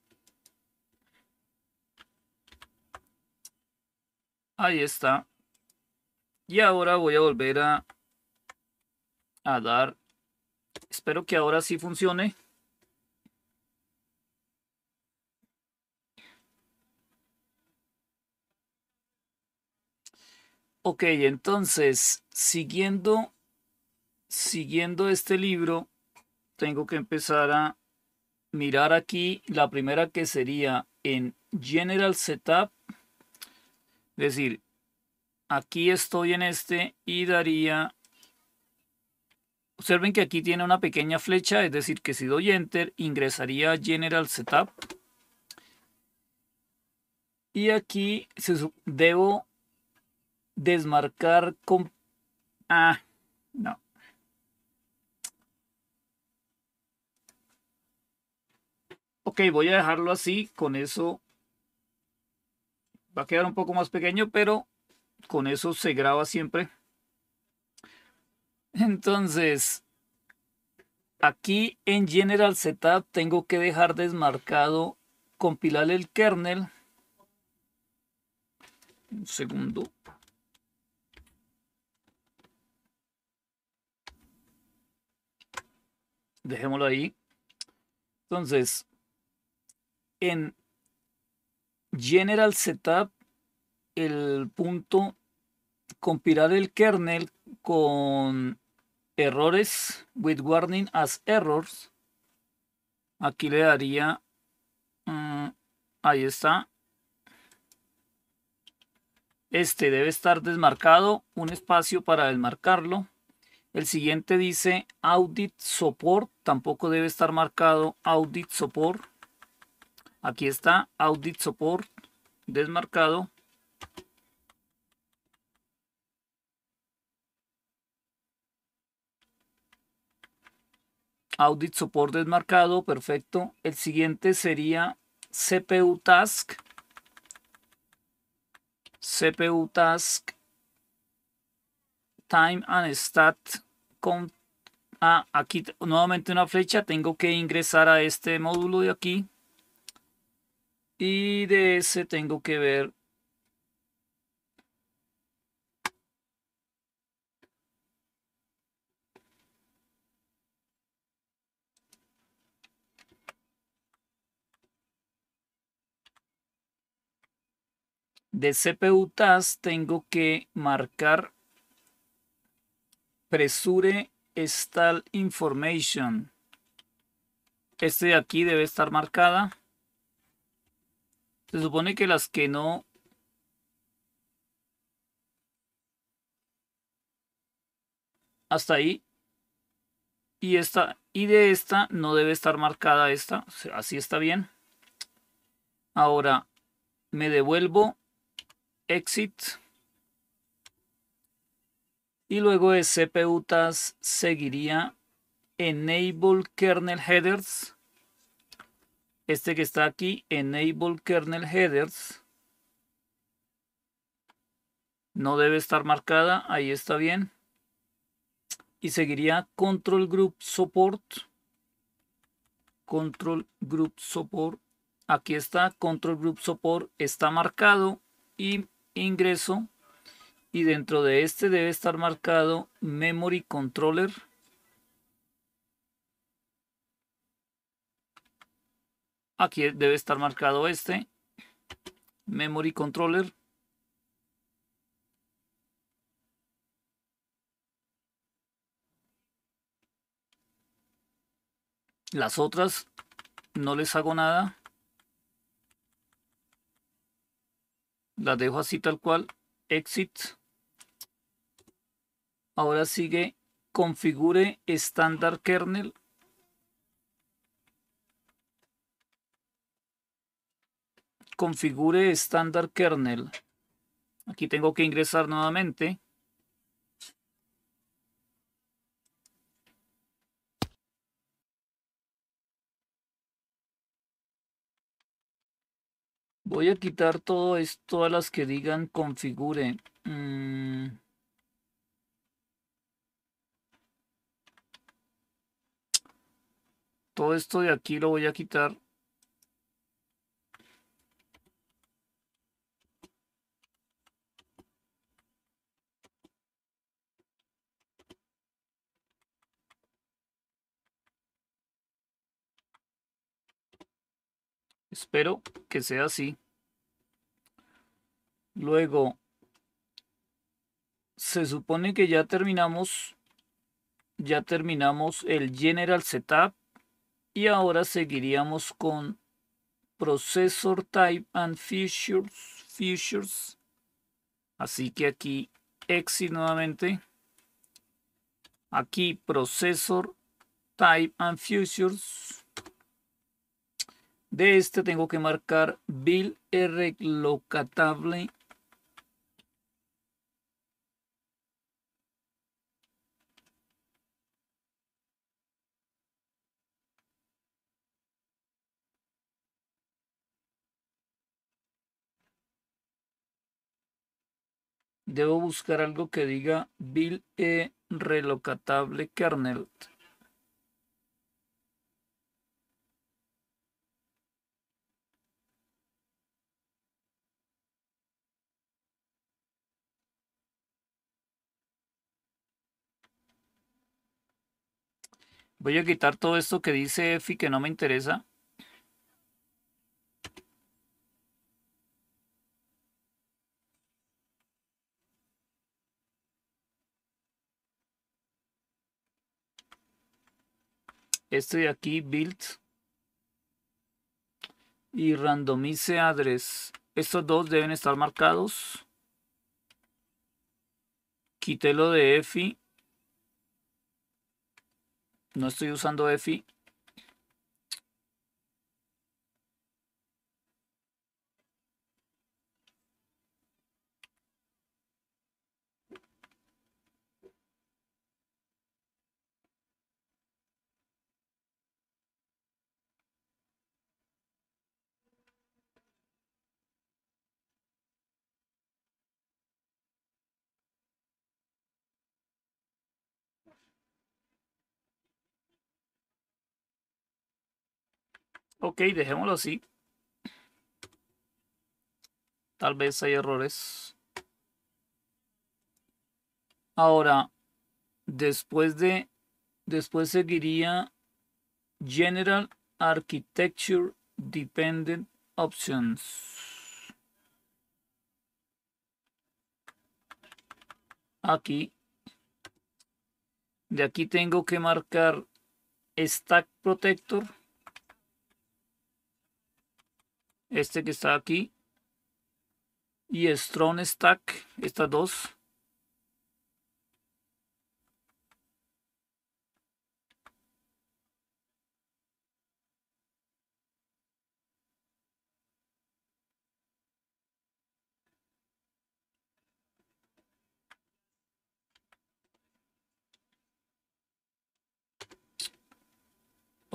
Ahí está. Y ahora voy a volver a, a dar. Espero que ahora sí funcione. Ok, entonces, siguiendo, siguiendo este libro, tengo que empezar a mirar aquí la primera que sería en General Setup. Es decir, aquí estoy en este y daría... Observen que aquí tiene una pequeña flecha, es decir, que si doy Enter, ingresaría a General Setup. Y aquí debo desmarcar con... Ah, no. Ok, voy a dejarlo así, con eso va a quedar un poco más pequeño, pero con eso se graba siempre. Entonces, aquí en General Setup tengo que dejar desmarcado, compilar el kernel. Un segundo. Dejémoslo ahí. Entonces, en General Setup, el punto, compilar el kernel con errores with warning as errors. Aquí le daría, mm, ahí está. Este debe estar desmarcado, un espacio para desmarcarlo. El siguiente dice audit support, tampoco debe estar marcado audit support. Aquí está audit support desmarcado. Audit support desmarcado, perfecto. El siguiente sería CPU task. CPU task time and stat con ah, aquí nuevamente una flecha tengo que ingresar a este módulo de aquí y de ese tengo que ver de CPU Tas tengo que marcar Presure Stall Information. Este de aquí debe estar marcada. Se supone que las que no... Hasta ahí. Y esta y de esta no debe estar marcada esta. Así está bien. Ahora me devuelvo. Exit. Y luego de cputas seguiría enable kernel headers. Este que está aquí, enable kernel headers. No debe estar marcada, ahí está bien. Y seguiría control group support. Control group support. Aquí está, control group support está marcado y ingreso y dentro de este debe estar marcado Memory Controller. Aquí debe estar marcado este, Memory Controller. Las otras no les hago nada. Las dejo así tal cual. Exit. Ahora sigue configure estándar kernel. Configure estándar kernel. Aquí tengo que ingresar nuevamente. Voy a quitar todo esto, todas las que digan configure. Mm. Todo esto de aquí lo voy a quitar. Espero que sea así. Luego, se supone que ya terminamos, ya terminamos el General Setup. Y ahora seguiríamos con Processor Type and Features. features. Así que aquí exit nuevamente. Aquí Processor Type and Features. De este tengo que marcar Build Locatable Debo buscar algo que diga Bill e relocatable kernel. Voy a quitar todo esto que dice EFI que no me interesa. este de aquí, build, y randomice address. Estos dos deben estar marcados. Quité lo de EFI. No estoy usando EFI. Ok, dejémoslo así. Tal vez hay errores. Ahora, después de, después seguiría General Architecture Dependent Options. Aquí. De aquí tengo que marcar Stack Protector. este que está aquí y Strong Stack, estas dos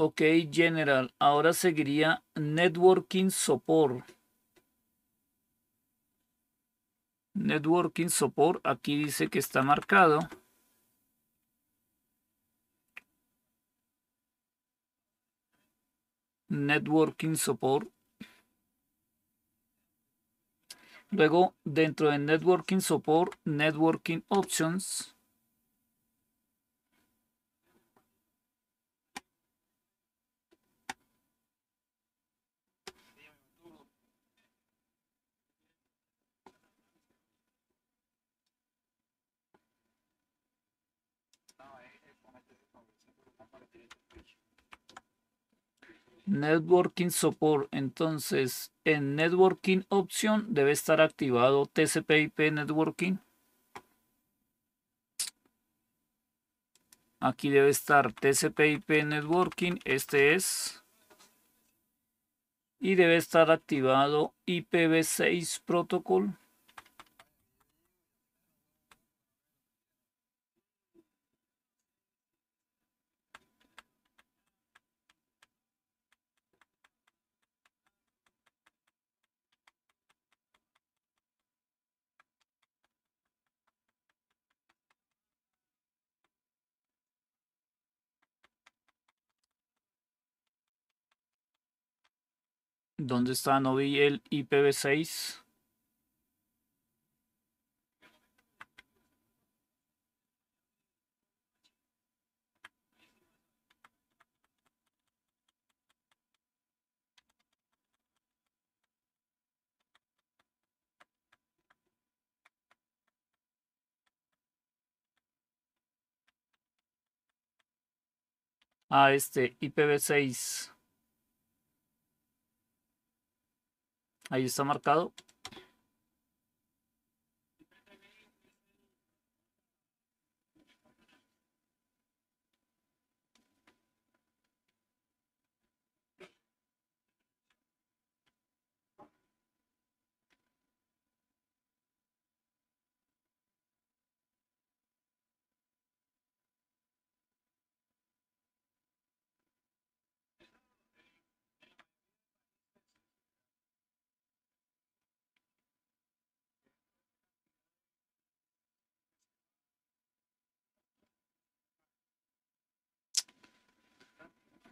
Ok, General. Ahora seguiría Networking Support. Networking Support. Aquí dice que está marcado. Networking Support. Luego, dentro de Networking Support, Networking Options. Networking Support. Entonces, en Networking Option debe estar activado TCP/IP Networking. Aquí debe estar TCP/IP Networking. Este es. Y debe estar activado IPv6 Protocol. ¿Dónde está? No vi el IPv6. Ah, este IPv6. Ahí está marcado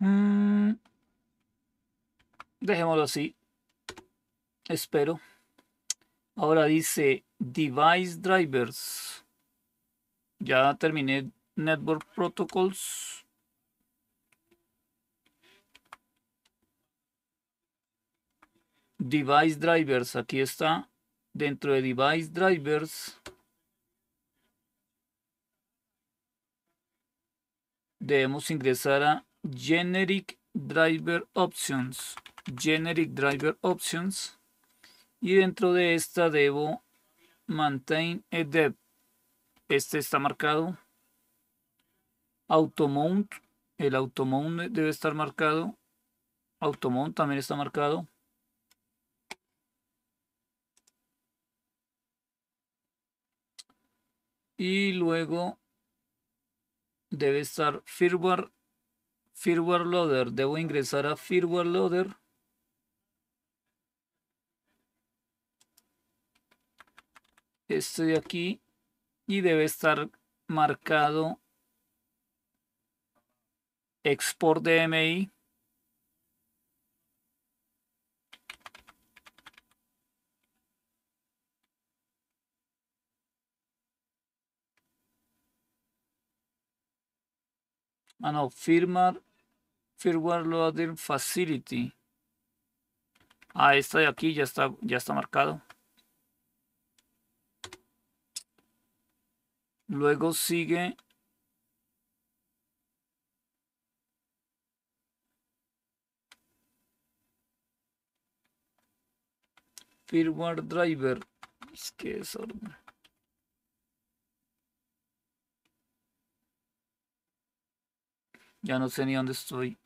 Mm. Dejémoslo así. Espero. Ahora dice Device Drivers. Ya terminé Network Protocols. Device Drivers. Aquí está. Dentro de Device Drivers. Debemos ingresar a generic driver options generic driver options y dentro de esta debo maintain a este está marcado automount el automount debe estar marcado automount también está marcado y luego debe estar firmware firmware loader. Debo ingresar a firmware loader. Estoy aquí. Y debe estar marcado export DMI. Ah, no, firmware loading facility ah esta de aquí ya está ya está marcado luego sigue firmware driver es que ya no sé ni dónde estoy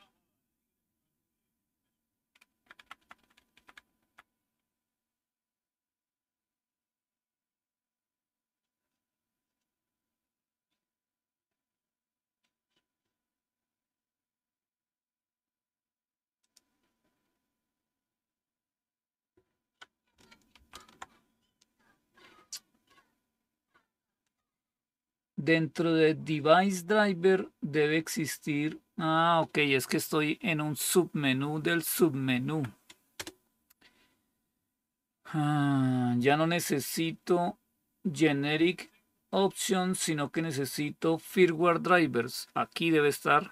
dentro de device driver debe existir. Ah, ok, es que estoy en un submenú del submenú. Ah, ya no necesito generic options, sino que necesito firmware drivers. Aquí debe estar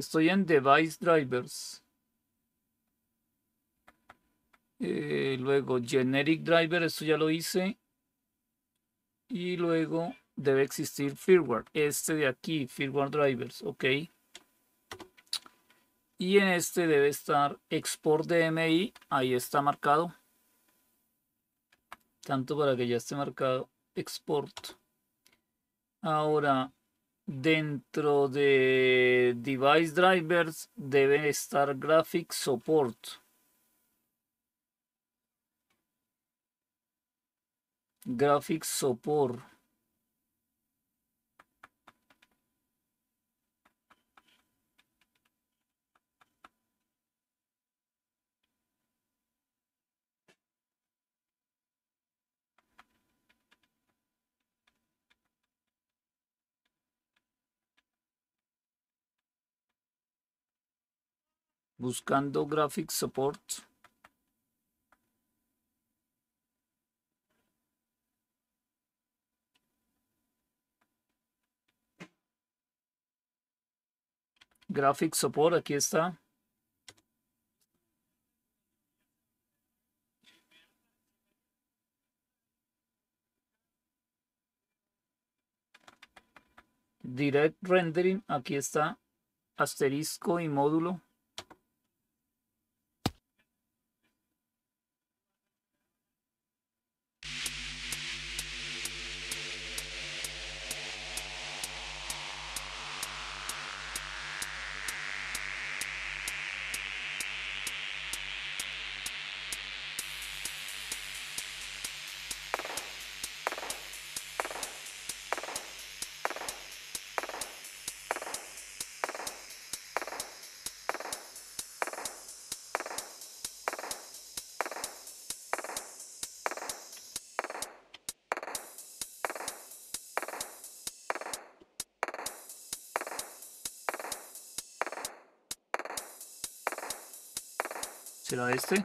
Estoy en Device Drivers. Eh, luego Generic Driver, esto ya lo hice. Y luego debe existir firmware. Este de aquí, firmware drivers, ok. Y en este debe estar export DMI, ahí está marcado. Tanto para que ya esté marcado export. Ahora, Dentro de Device Drivers debe estar Graphics Support. Graphics Support. buscando graphic support graphic support aquí está direct rendering aquí está asterisco y módulo wszyscy?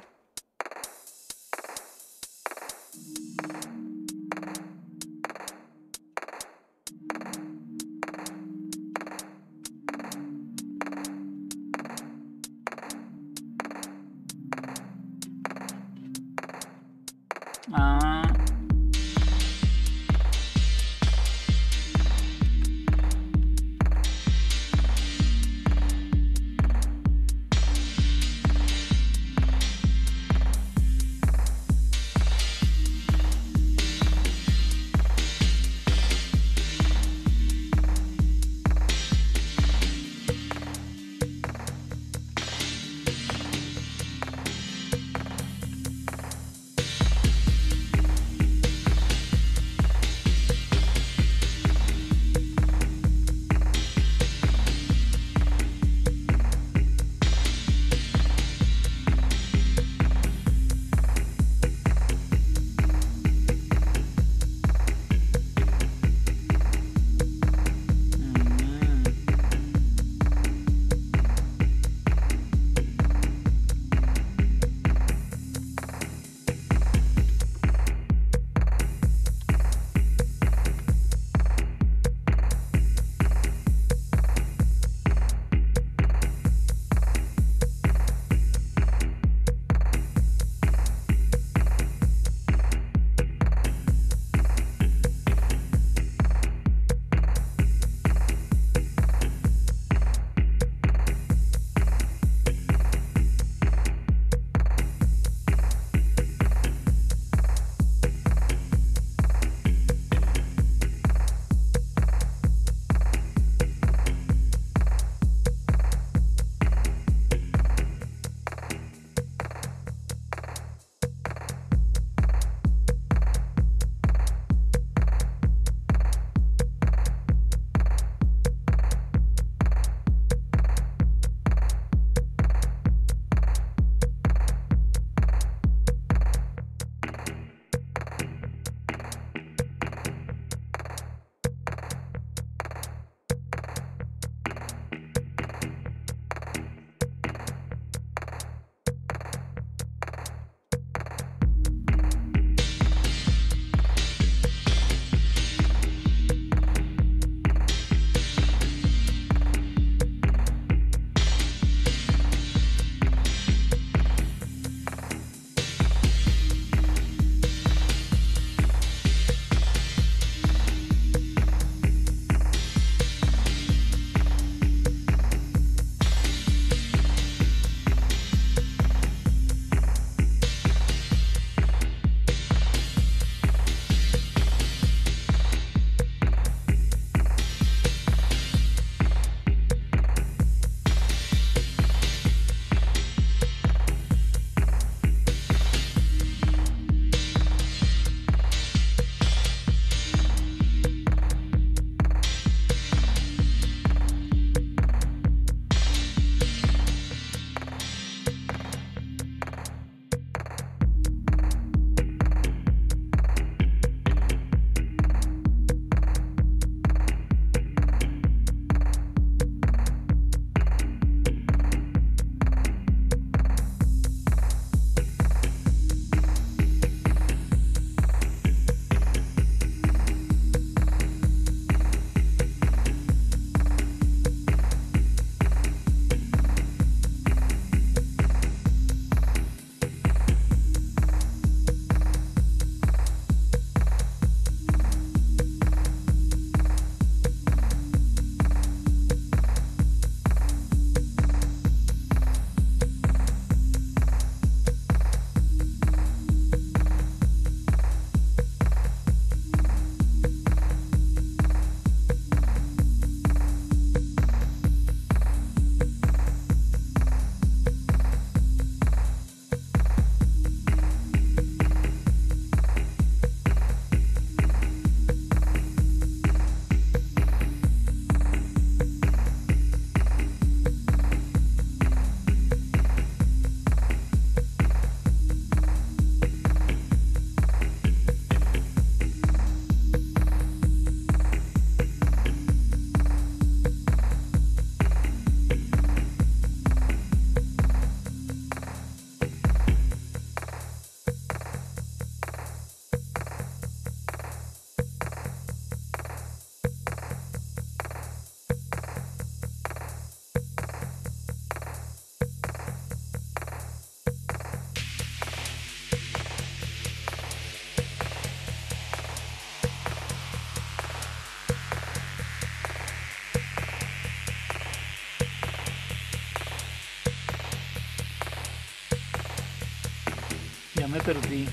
me perdí.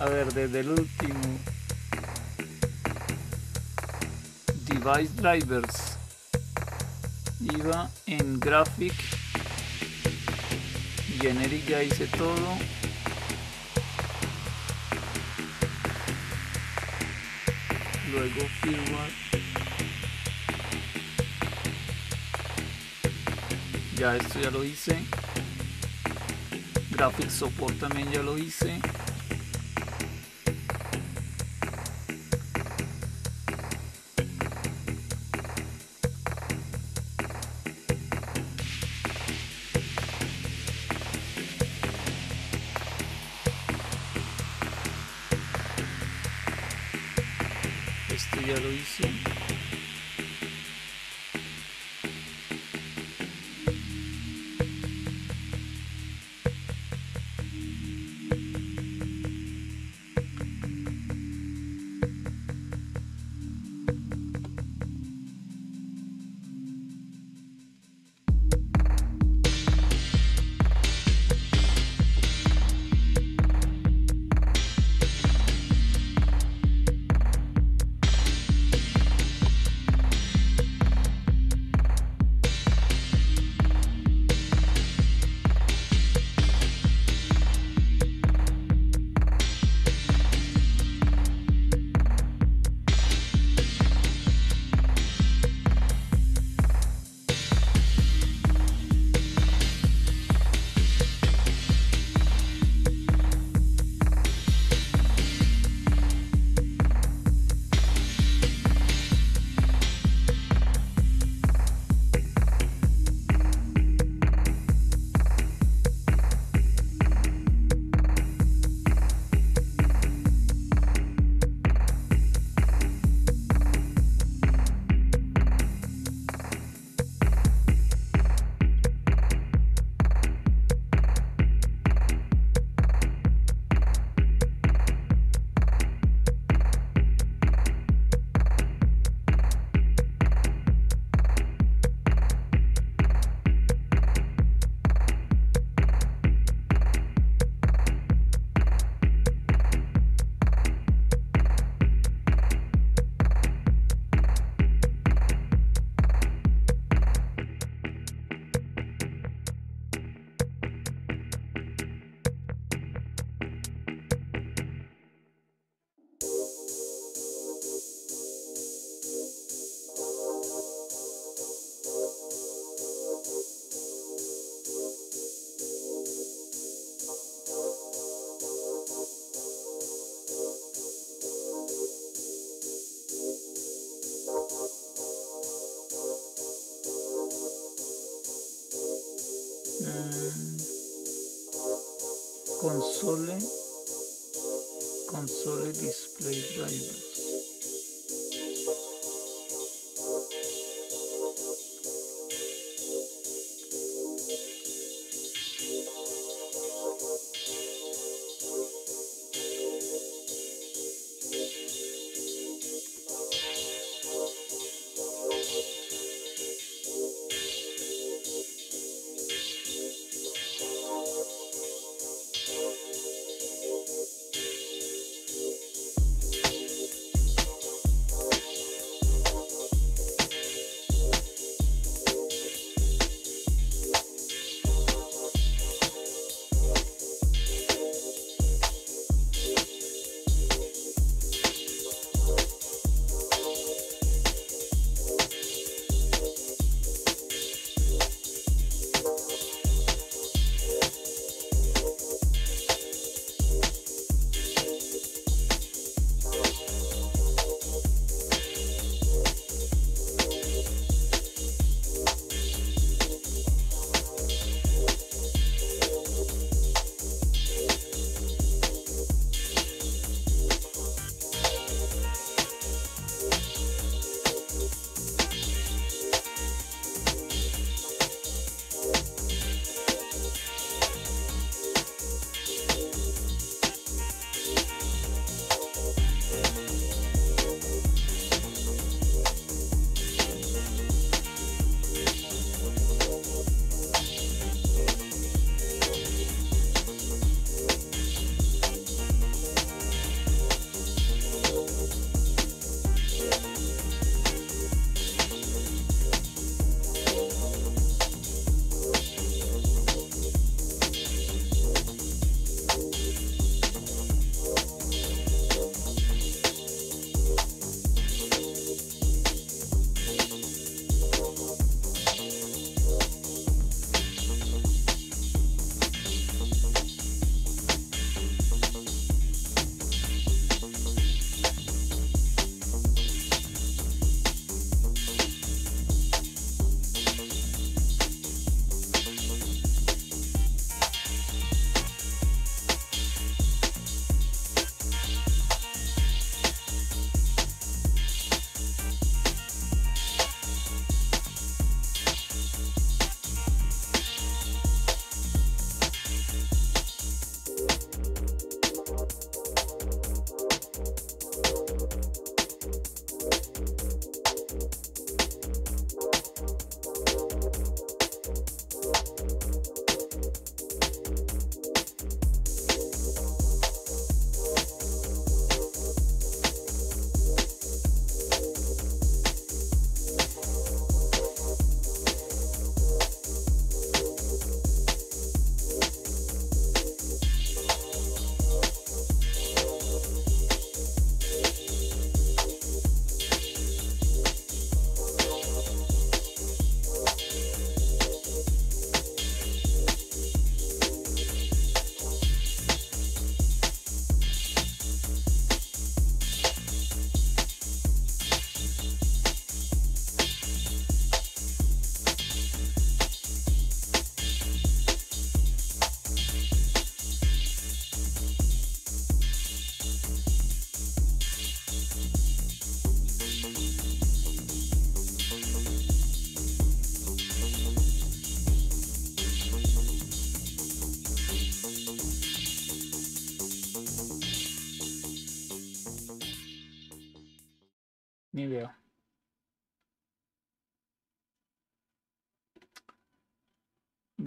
A ver, desde el último. Device Drivers. Iba en Graphic. Generic ya hice todo. Luego firmware. Ya esto ya lo hice. Graphic Support también ya lo hice. console console display driver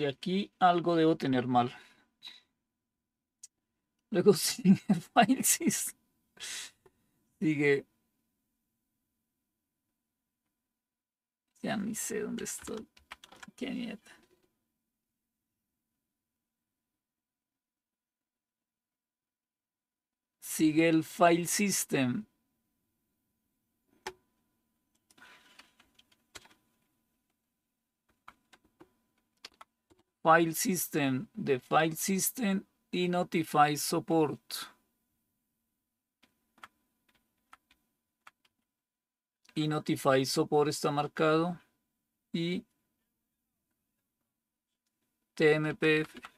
De aquí algo debo tener mal. Luego sigue file Sigue. Ya ni sé dónde estoy. Qué nieta. Sigue el file system. file system de file system y notify support. Y notify support está marcado y tmpf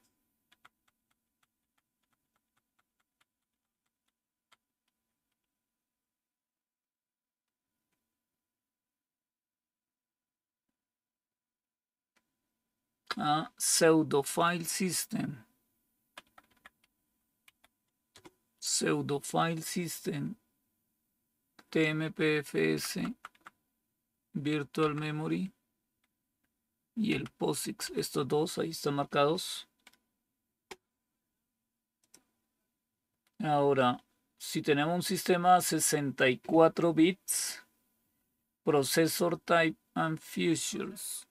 a pseudo file system pseudo file system tmpfs virtual memory y el POSIX, estos dos ahí están marcados. Ahora, si tenemos un sistema 64 bits, processor type and features.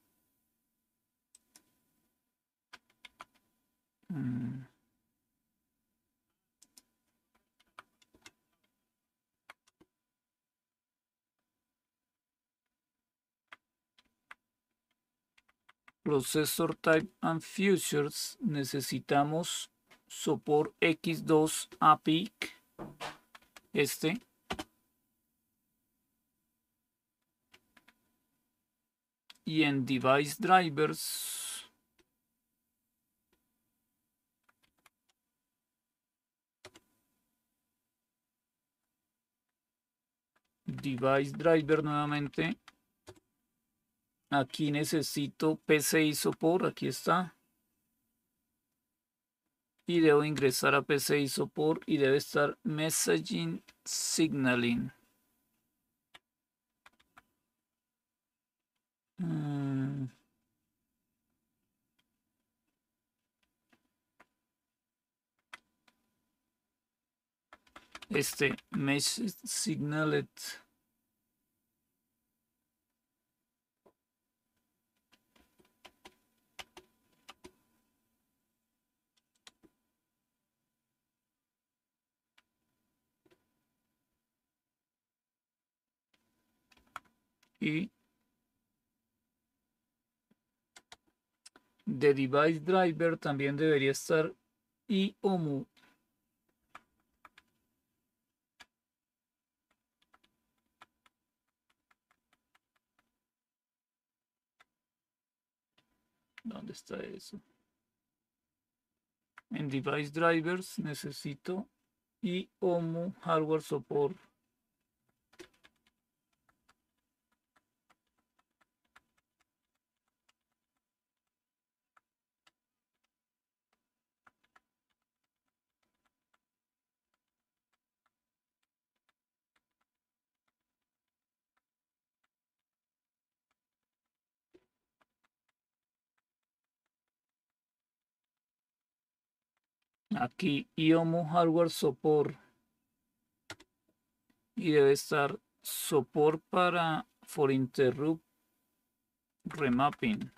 procesor mm. Processor Type and Futures necesitamos support X2 APIC. Este. Y en Device Drivers device driver nuevamente. Aquí necesito PCI support, aquí está. Y debo ingresar a PCI support y debe estar messaging signaling. Mm. Este message signalet. y de device driver también debería estar IOMU. ¿Dónde está eso? En device drivers necesito IOMU hardware support. aquí IOMU Hardware Support y debe estar Support para For Interrupt Remapping.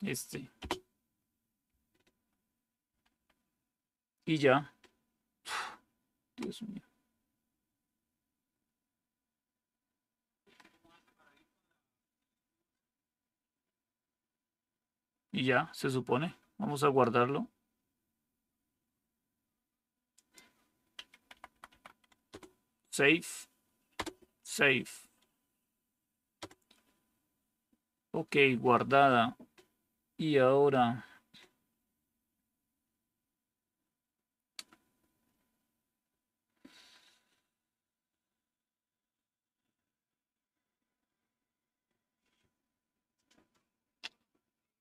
Este. Y ya. Dios mío. Y ya, se supone. Vamos a guardarlo. Safe, Save. Ok, guardada. Y ahora...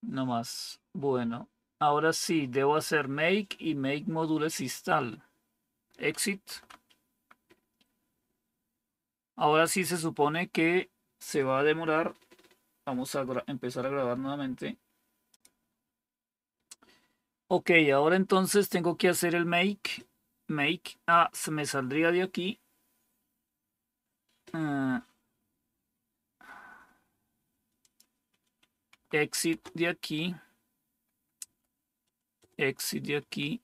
No más. Bueno, ahora sí, debo hacer make y make modules install. Exit. Ahora sí se supone que se va a demorar. Vamos a empezar a grabar nuevamente. Ok, ahora entonces tengo que hacer el make. Make. Ah, se me saldría de aquí. Ah. exit de aquí. Exit de aquí.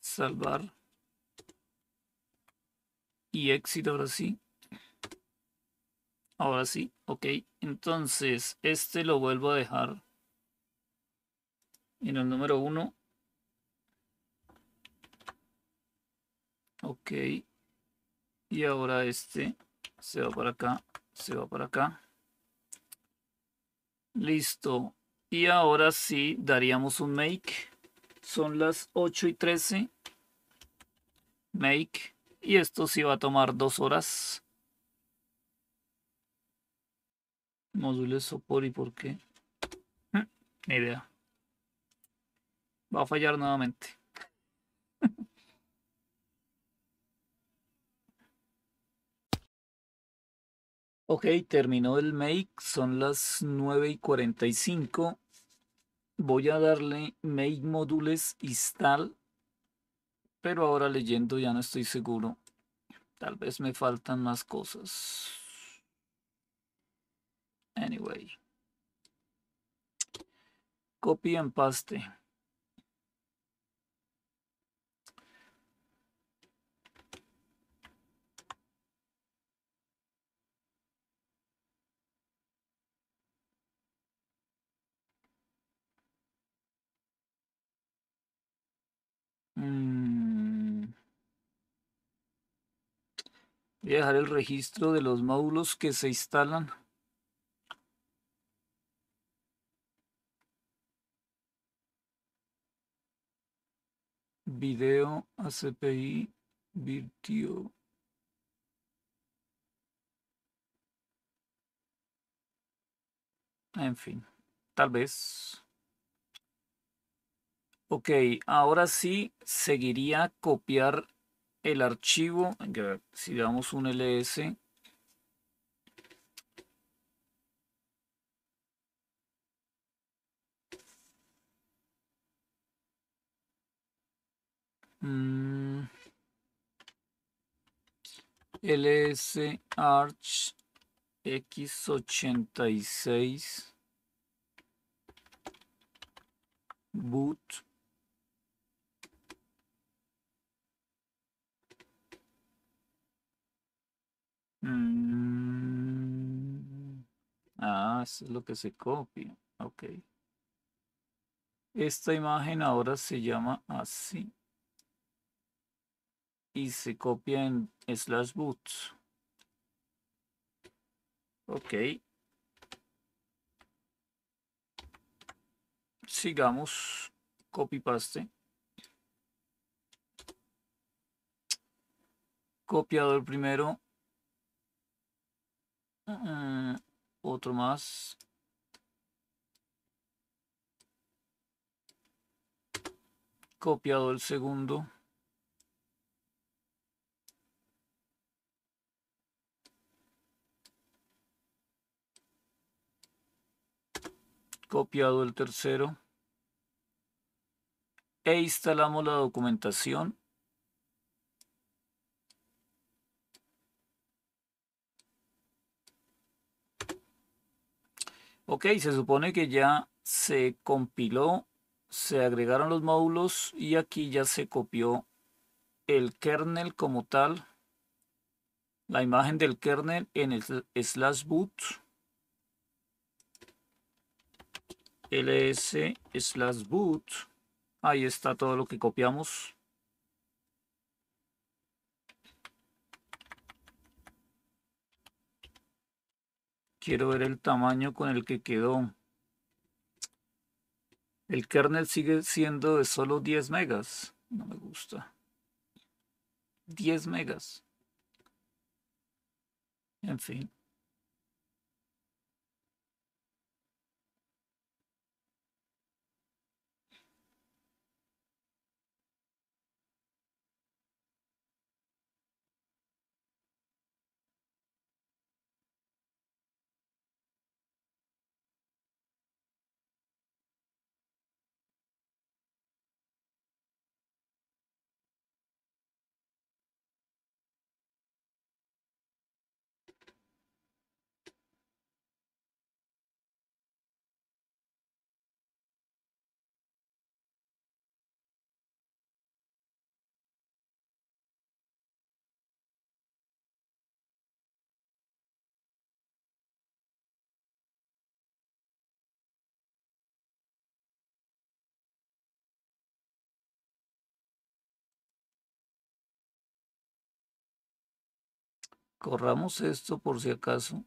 Salvar y éxito ahora sí. Ahora sí, ok. Entonces, este lo vuelvo a dejar en el número 1. Ok. Y ahora este se va para acá, se va para acá. Listo. Y ahora sí daríamos un make. Son las 8 y 13. Make. Y esto sí va a tomar dos horas. Módulo sopor y por qué. Hmm, ni idea. Va a fallar nuevamente. ok, terminó el make. Son las 9 y 45. Voy a darle make modules install pero ahora leyendo ya no estoy seguro. Tal vez me faltan más cosas. Anyway. Copia and paste. Mm. Voy a dejar el registro de los módulos que se instalan. Video, ACPI, Virtio. En fin, tal vez. Ok, ahora sí seguiría copiar el archivo, si damos un ls, mm, ls arch x86 boot Mm. Ah, es lo que se copia. Ok. Esta imagen ahora se llama así. Y se copia en slash boots. Ok. Sigamos. Copy paste. el primero. Ah, otro más. Copiado el segundo. Copiado el tercero. E instalamos la documentación Ok, se supone que ya se compiló, se agregaron los módulos y aquí ya se copió el kernel como tal, la imagen del kernel en el slash boot ls slash boot. Ahí está todo lo que copiamos. Quiero ver el tamaño con el que quedó. El kernel sigue siendo de solo 10 megas. No me gusta. 10 megas. En fin. corramos esto por si acaso.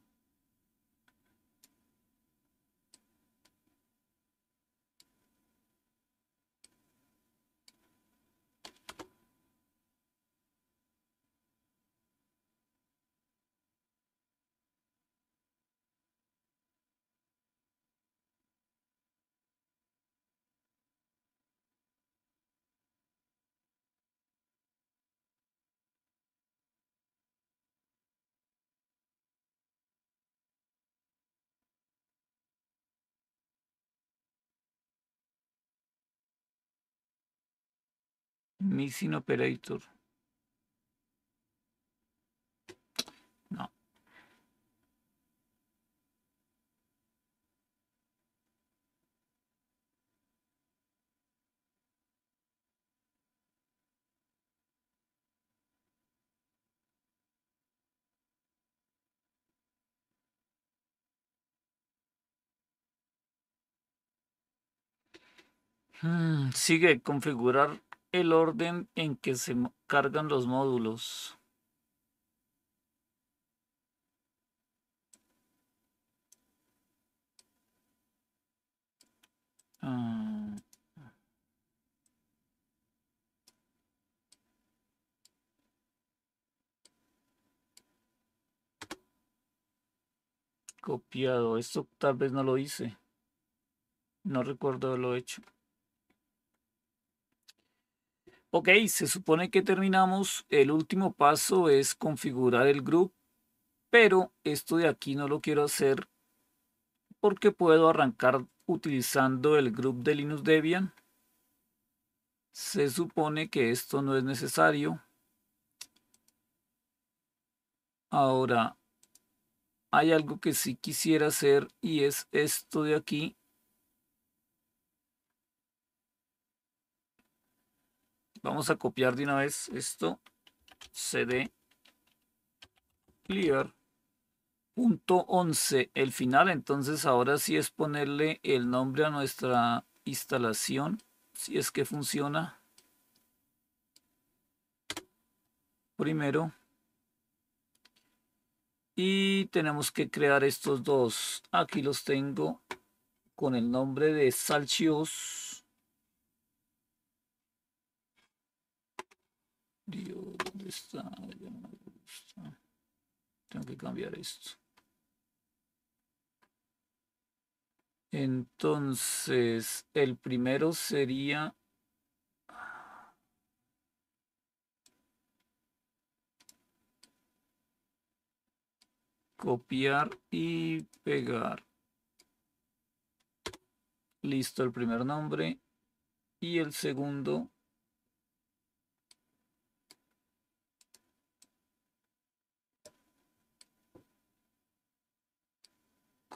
Missing operator. No. Hmm, sigue configurar el orden en que se cargan los módulos. Ah. Copiado. Esto tal vez no lo hice. No recuerdo lo hecho. Ok, se supone que terminamos. El último paso es configurar el group, pero esto de aquí no lo quiero hacer porque puedo arrancar utilizando el group de Linux Debian. Se supone que esto no es necesario. Ahora, hay algo que sí quisiera hacer y es esto de aquí. Vamos a copiar de una vez esto. CD clear punto 11 el final entonces ahora sí es ponerle el nombre a nuestra instalación si es que funciona primero y tenemos que crear estos dos aquí los tengo con el nombre de salchios Dios, ¿dónde está? Tengo que cambiar esto. Entonces, el primero sería... Copiar y pegar. Listo, el primer nombre. Y el segundo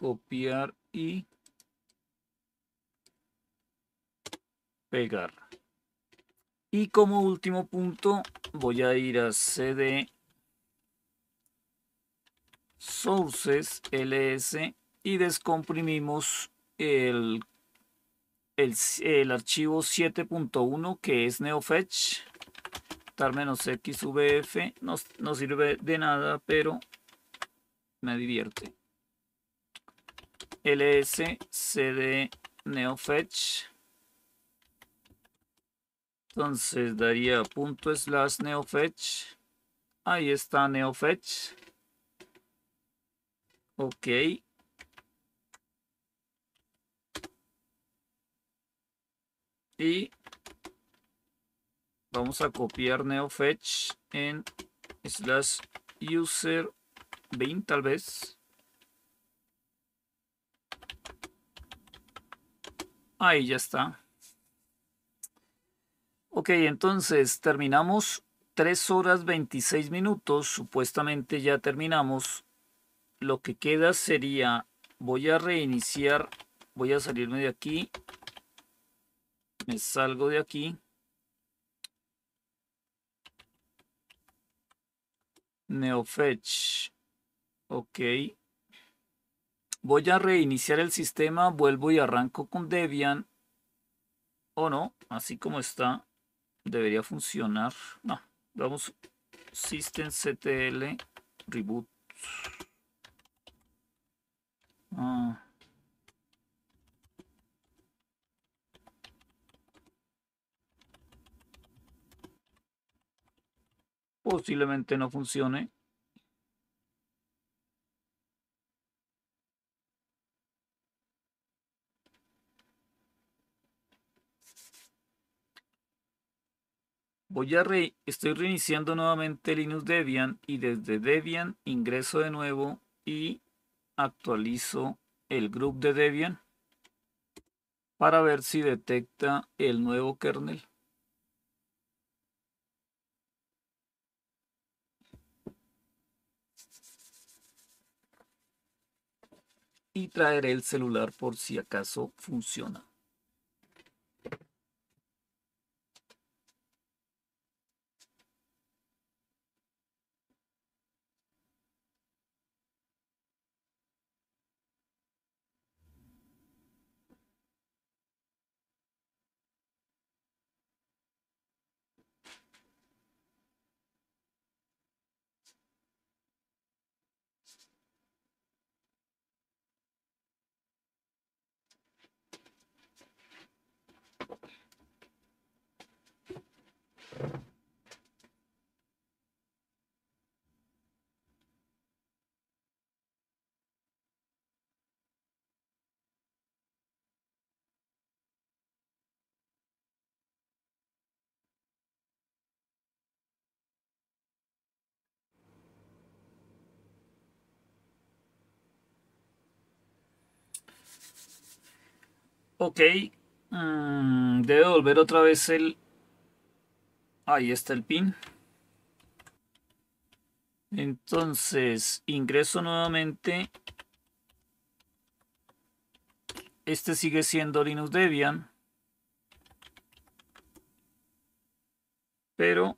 copiar y pegar. Y como último punto voy a ir a CD Sources LS y descomprimimos el, el, archivo 7.1 que es NeoFetch. Tar-XVF no, no sirve de nada, pero me divierte ls cd neofetch. Entonces daría punto slash neofetch. Ahí está neofetch. Ok. Y vamos a copiar neofetch en slash user 20 tal vez. Ahí ya está. Ok, entonces terminamos 3 horas 26 minutos. Supuestamente ya terminamos. Lo que queda sería, voy a reiniciar, voy a salirme de aquí. Me salgo de aquí. Neofetch. Ok. Voy a reiniciar el sistema, vuelvo y arranco con Debian. O no, así como está, debería funcionar. No, vamos, systemctl reboot. Ah. Posiblemente no funcione. Voy a estoy reiniciando nuevamente Linux Debian y desde Debian ingreso de nuevo y actualizo el grupo de Debian para ver si detecta el nuevo kernel. Y traeré el celular por si acaso funciona. Ok. Mm, debe volver otra vez el... Ahí está el pin. Entonces, ingreso nuevamente. Este sigue siendo Linux Debian. Pero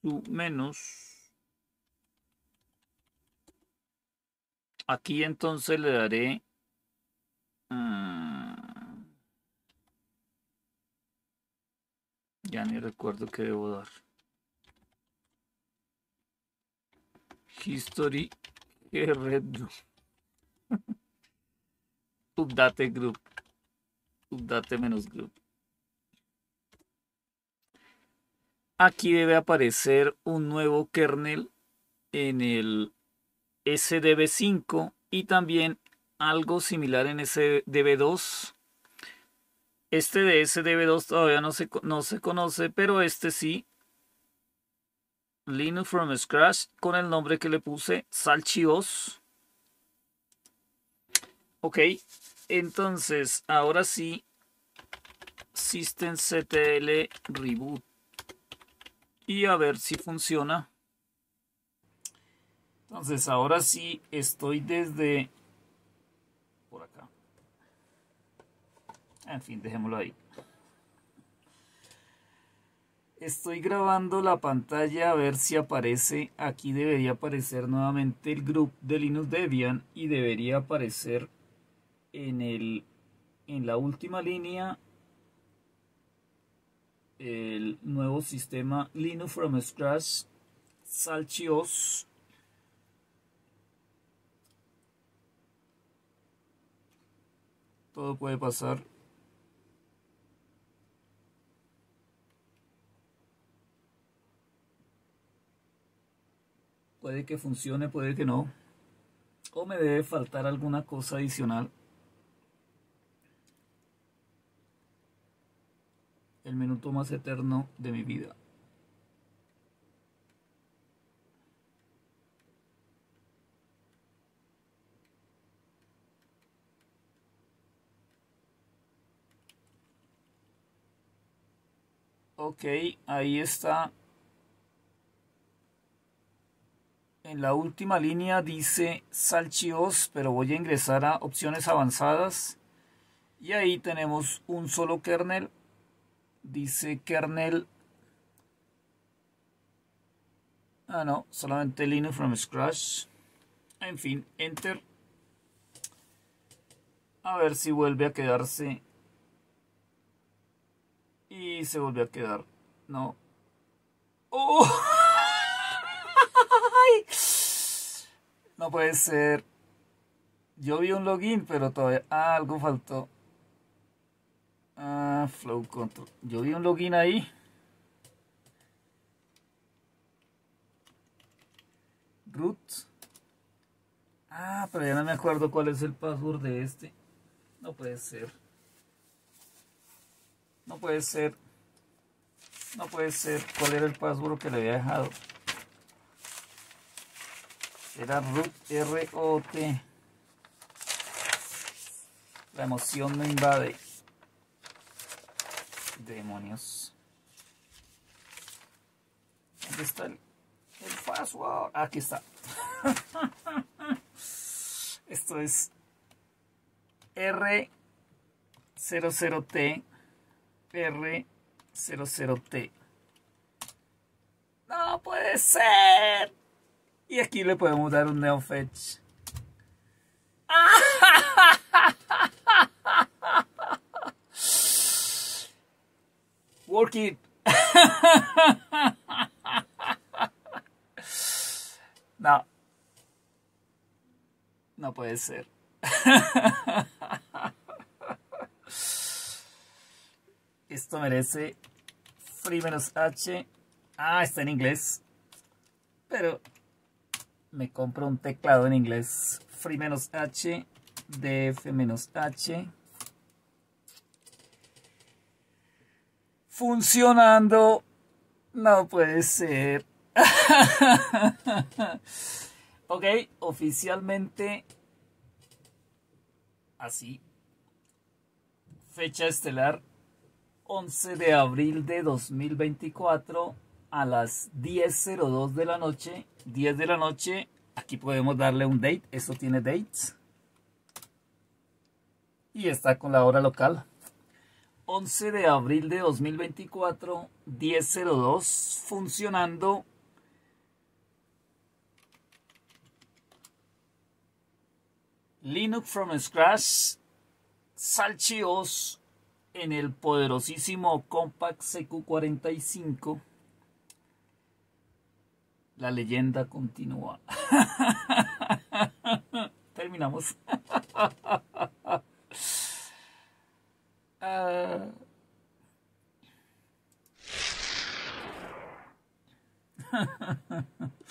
su menos. Aquí entonces le daré... Mm, Ya ni recuerdo qué debo dar. History Red Group. Group. Update menos Group. Aquí debe aparecer un nuevo kernel en el SDB5 y también algo similar en SDB2 este de SDB2 todavía no se, no conoce, pero este sí. Linux from scratch con el nombre que le puse, Salchios. Ok, entonces ahora sí, systemctl reboot. Y a ver si funciona. Entonces ahora sí estoy desde En fin, dejémoslo ahí. Estoy grabando la pantalla a ver si aparece. Aquí debería aparecer nuevamente el grupo de Linux Debian y debería aparecer en, el, en la última línea el nuevo sistema Linux from scratch Salchios todo puede pasar Puede que funcione, puede que no. O me debe faltar alguna cosa adicional. El minuto más eterno de mi vida. Ok, ahí está la última línea dice Salchios, pero voy a ingresar a opciones avanzadas. Y ahí tenemos un solo kernel. Dice kernel. Ah, no, solamente Linux from scratch. En fin, enter. A ver si vuelve a quedarse. Y se vuelve a quedar. No. ¡Oh! No puede ser. Yo vi un login, pero todavía ah, algo faltó. Ah, flow control. Yo vi un login ahí. Root. Ah, pero ya no me acuerdo cuál es el password de este. No puede ser. No puede ser. No puede ser. ¿Cuál era el password que le había dejado? era root r t La emoción me invade. Demonios. ¿Dónde está el, el password? Aquí está. Esto es R00T. R00T. No puede ser. Y aquí le podemos dar un neo Fetch. Work No. No puede ser. Esto merece Free H. Ah, está en inglés. Pero me compro un teclado en inglés Free-H, DF-H. Funcionando. No puede ser. ok, oficialmente así. Fecha estelar 11 de abril de 2024 a las 10.02 de la noche. 10 de la noche, aquí podemos darle un date. Esto tiene dates. Y está con la hora local. 11 de abril de 2024, 10.02, funcionando. Linux from scratch, salchios en el poderosísimo Compact CQ45. La leyenda continúa. Terminamos. Ah.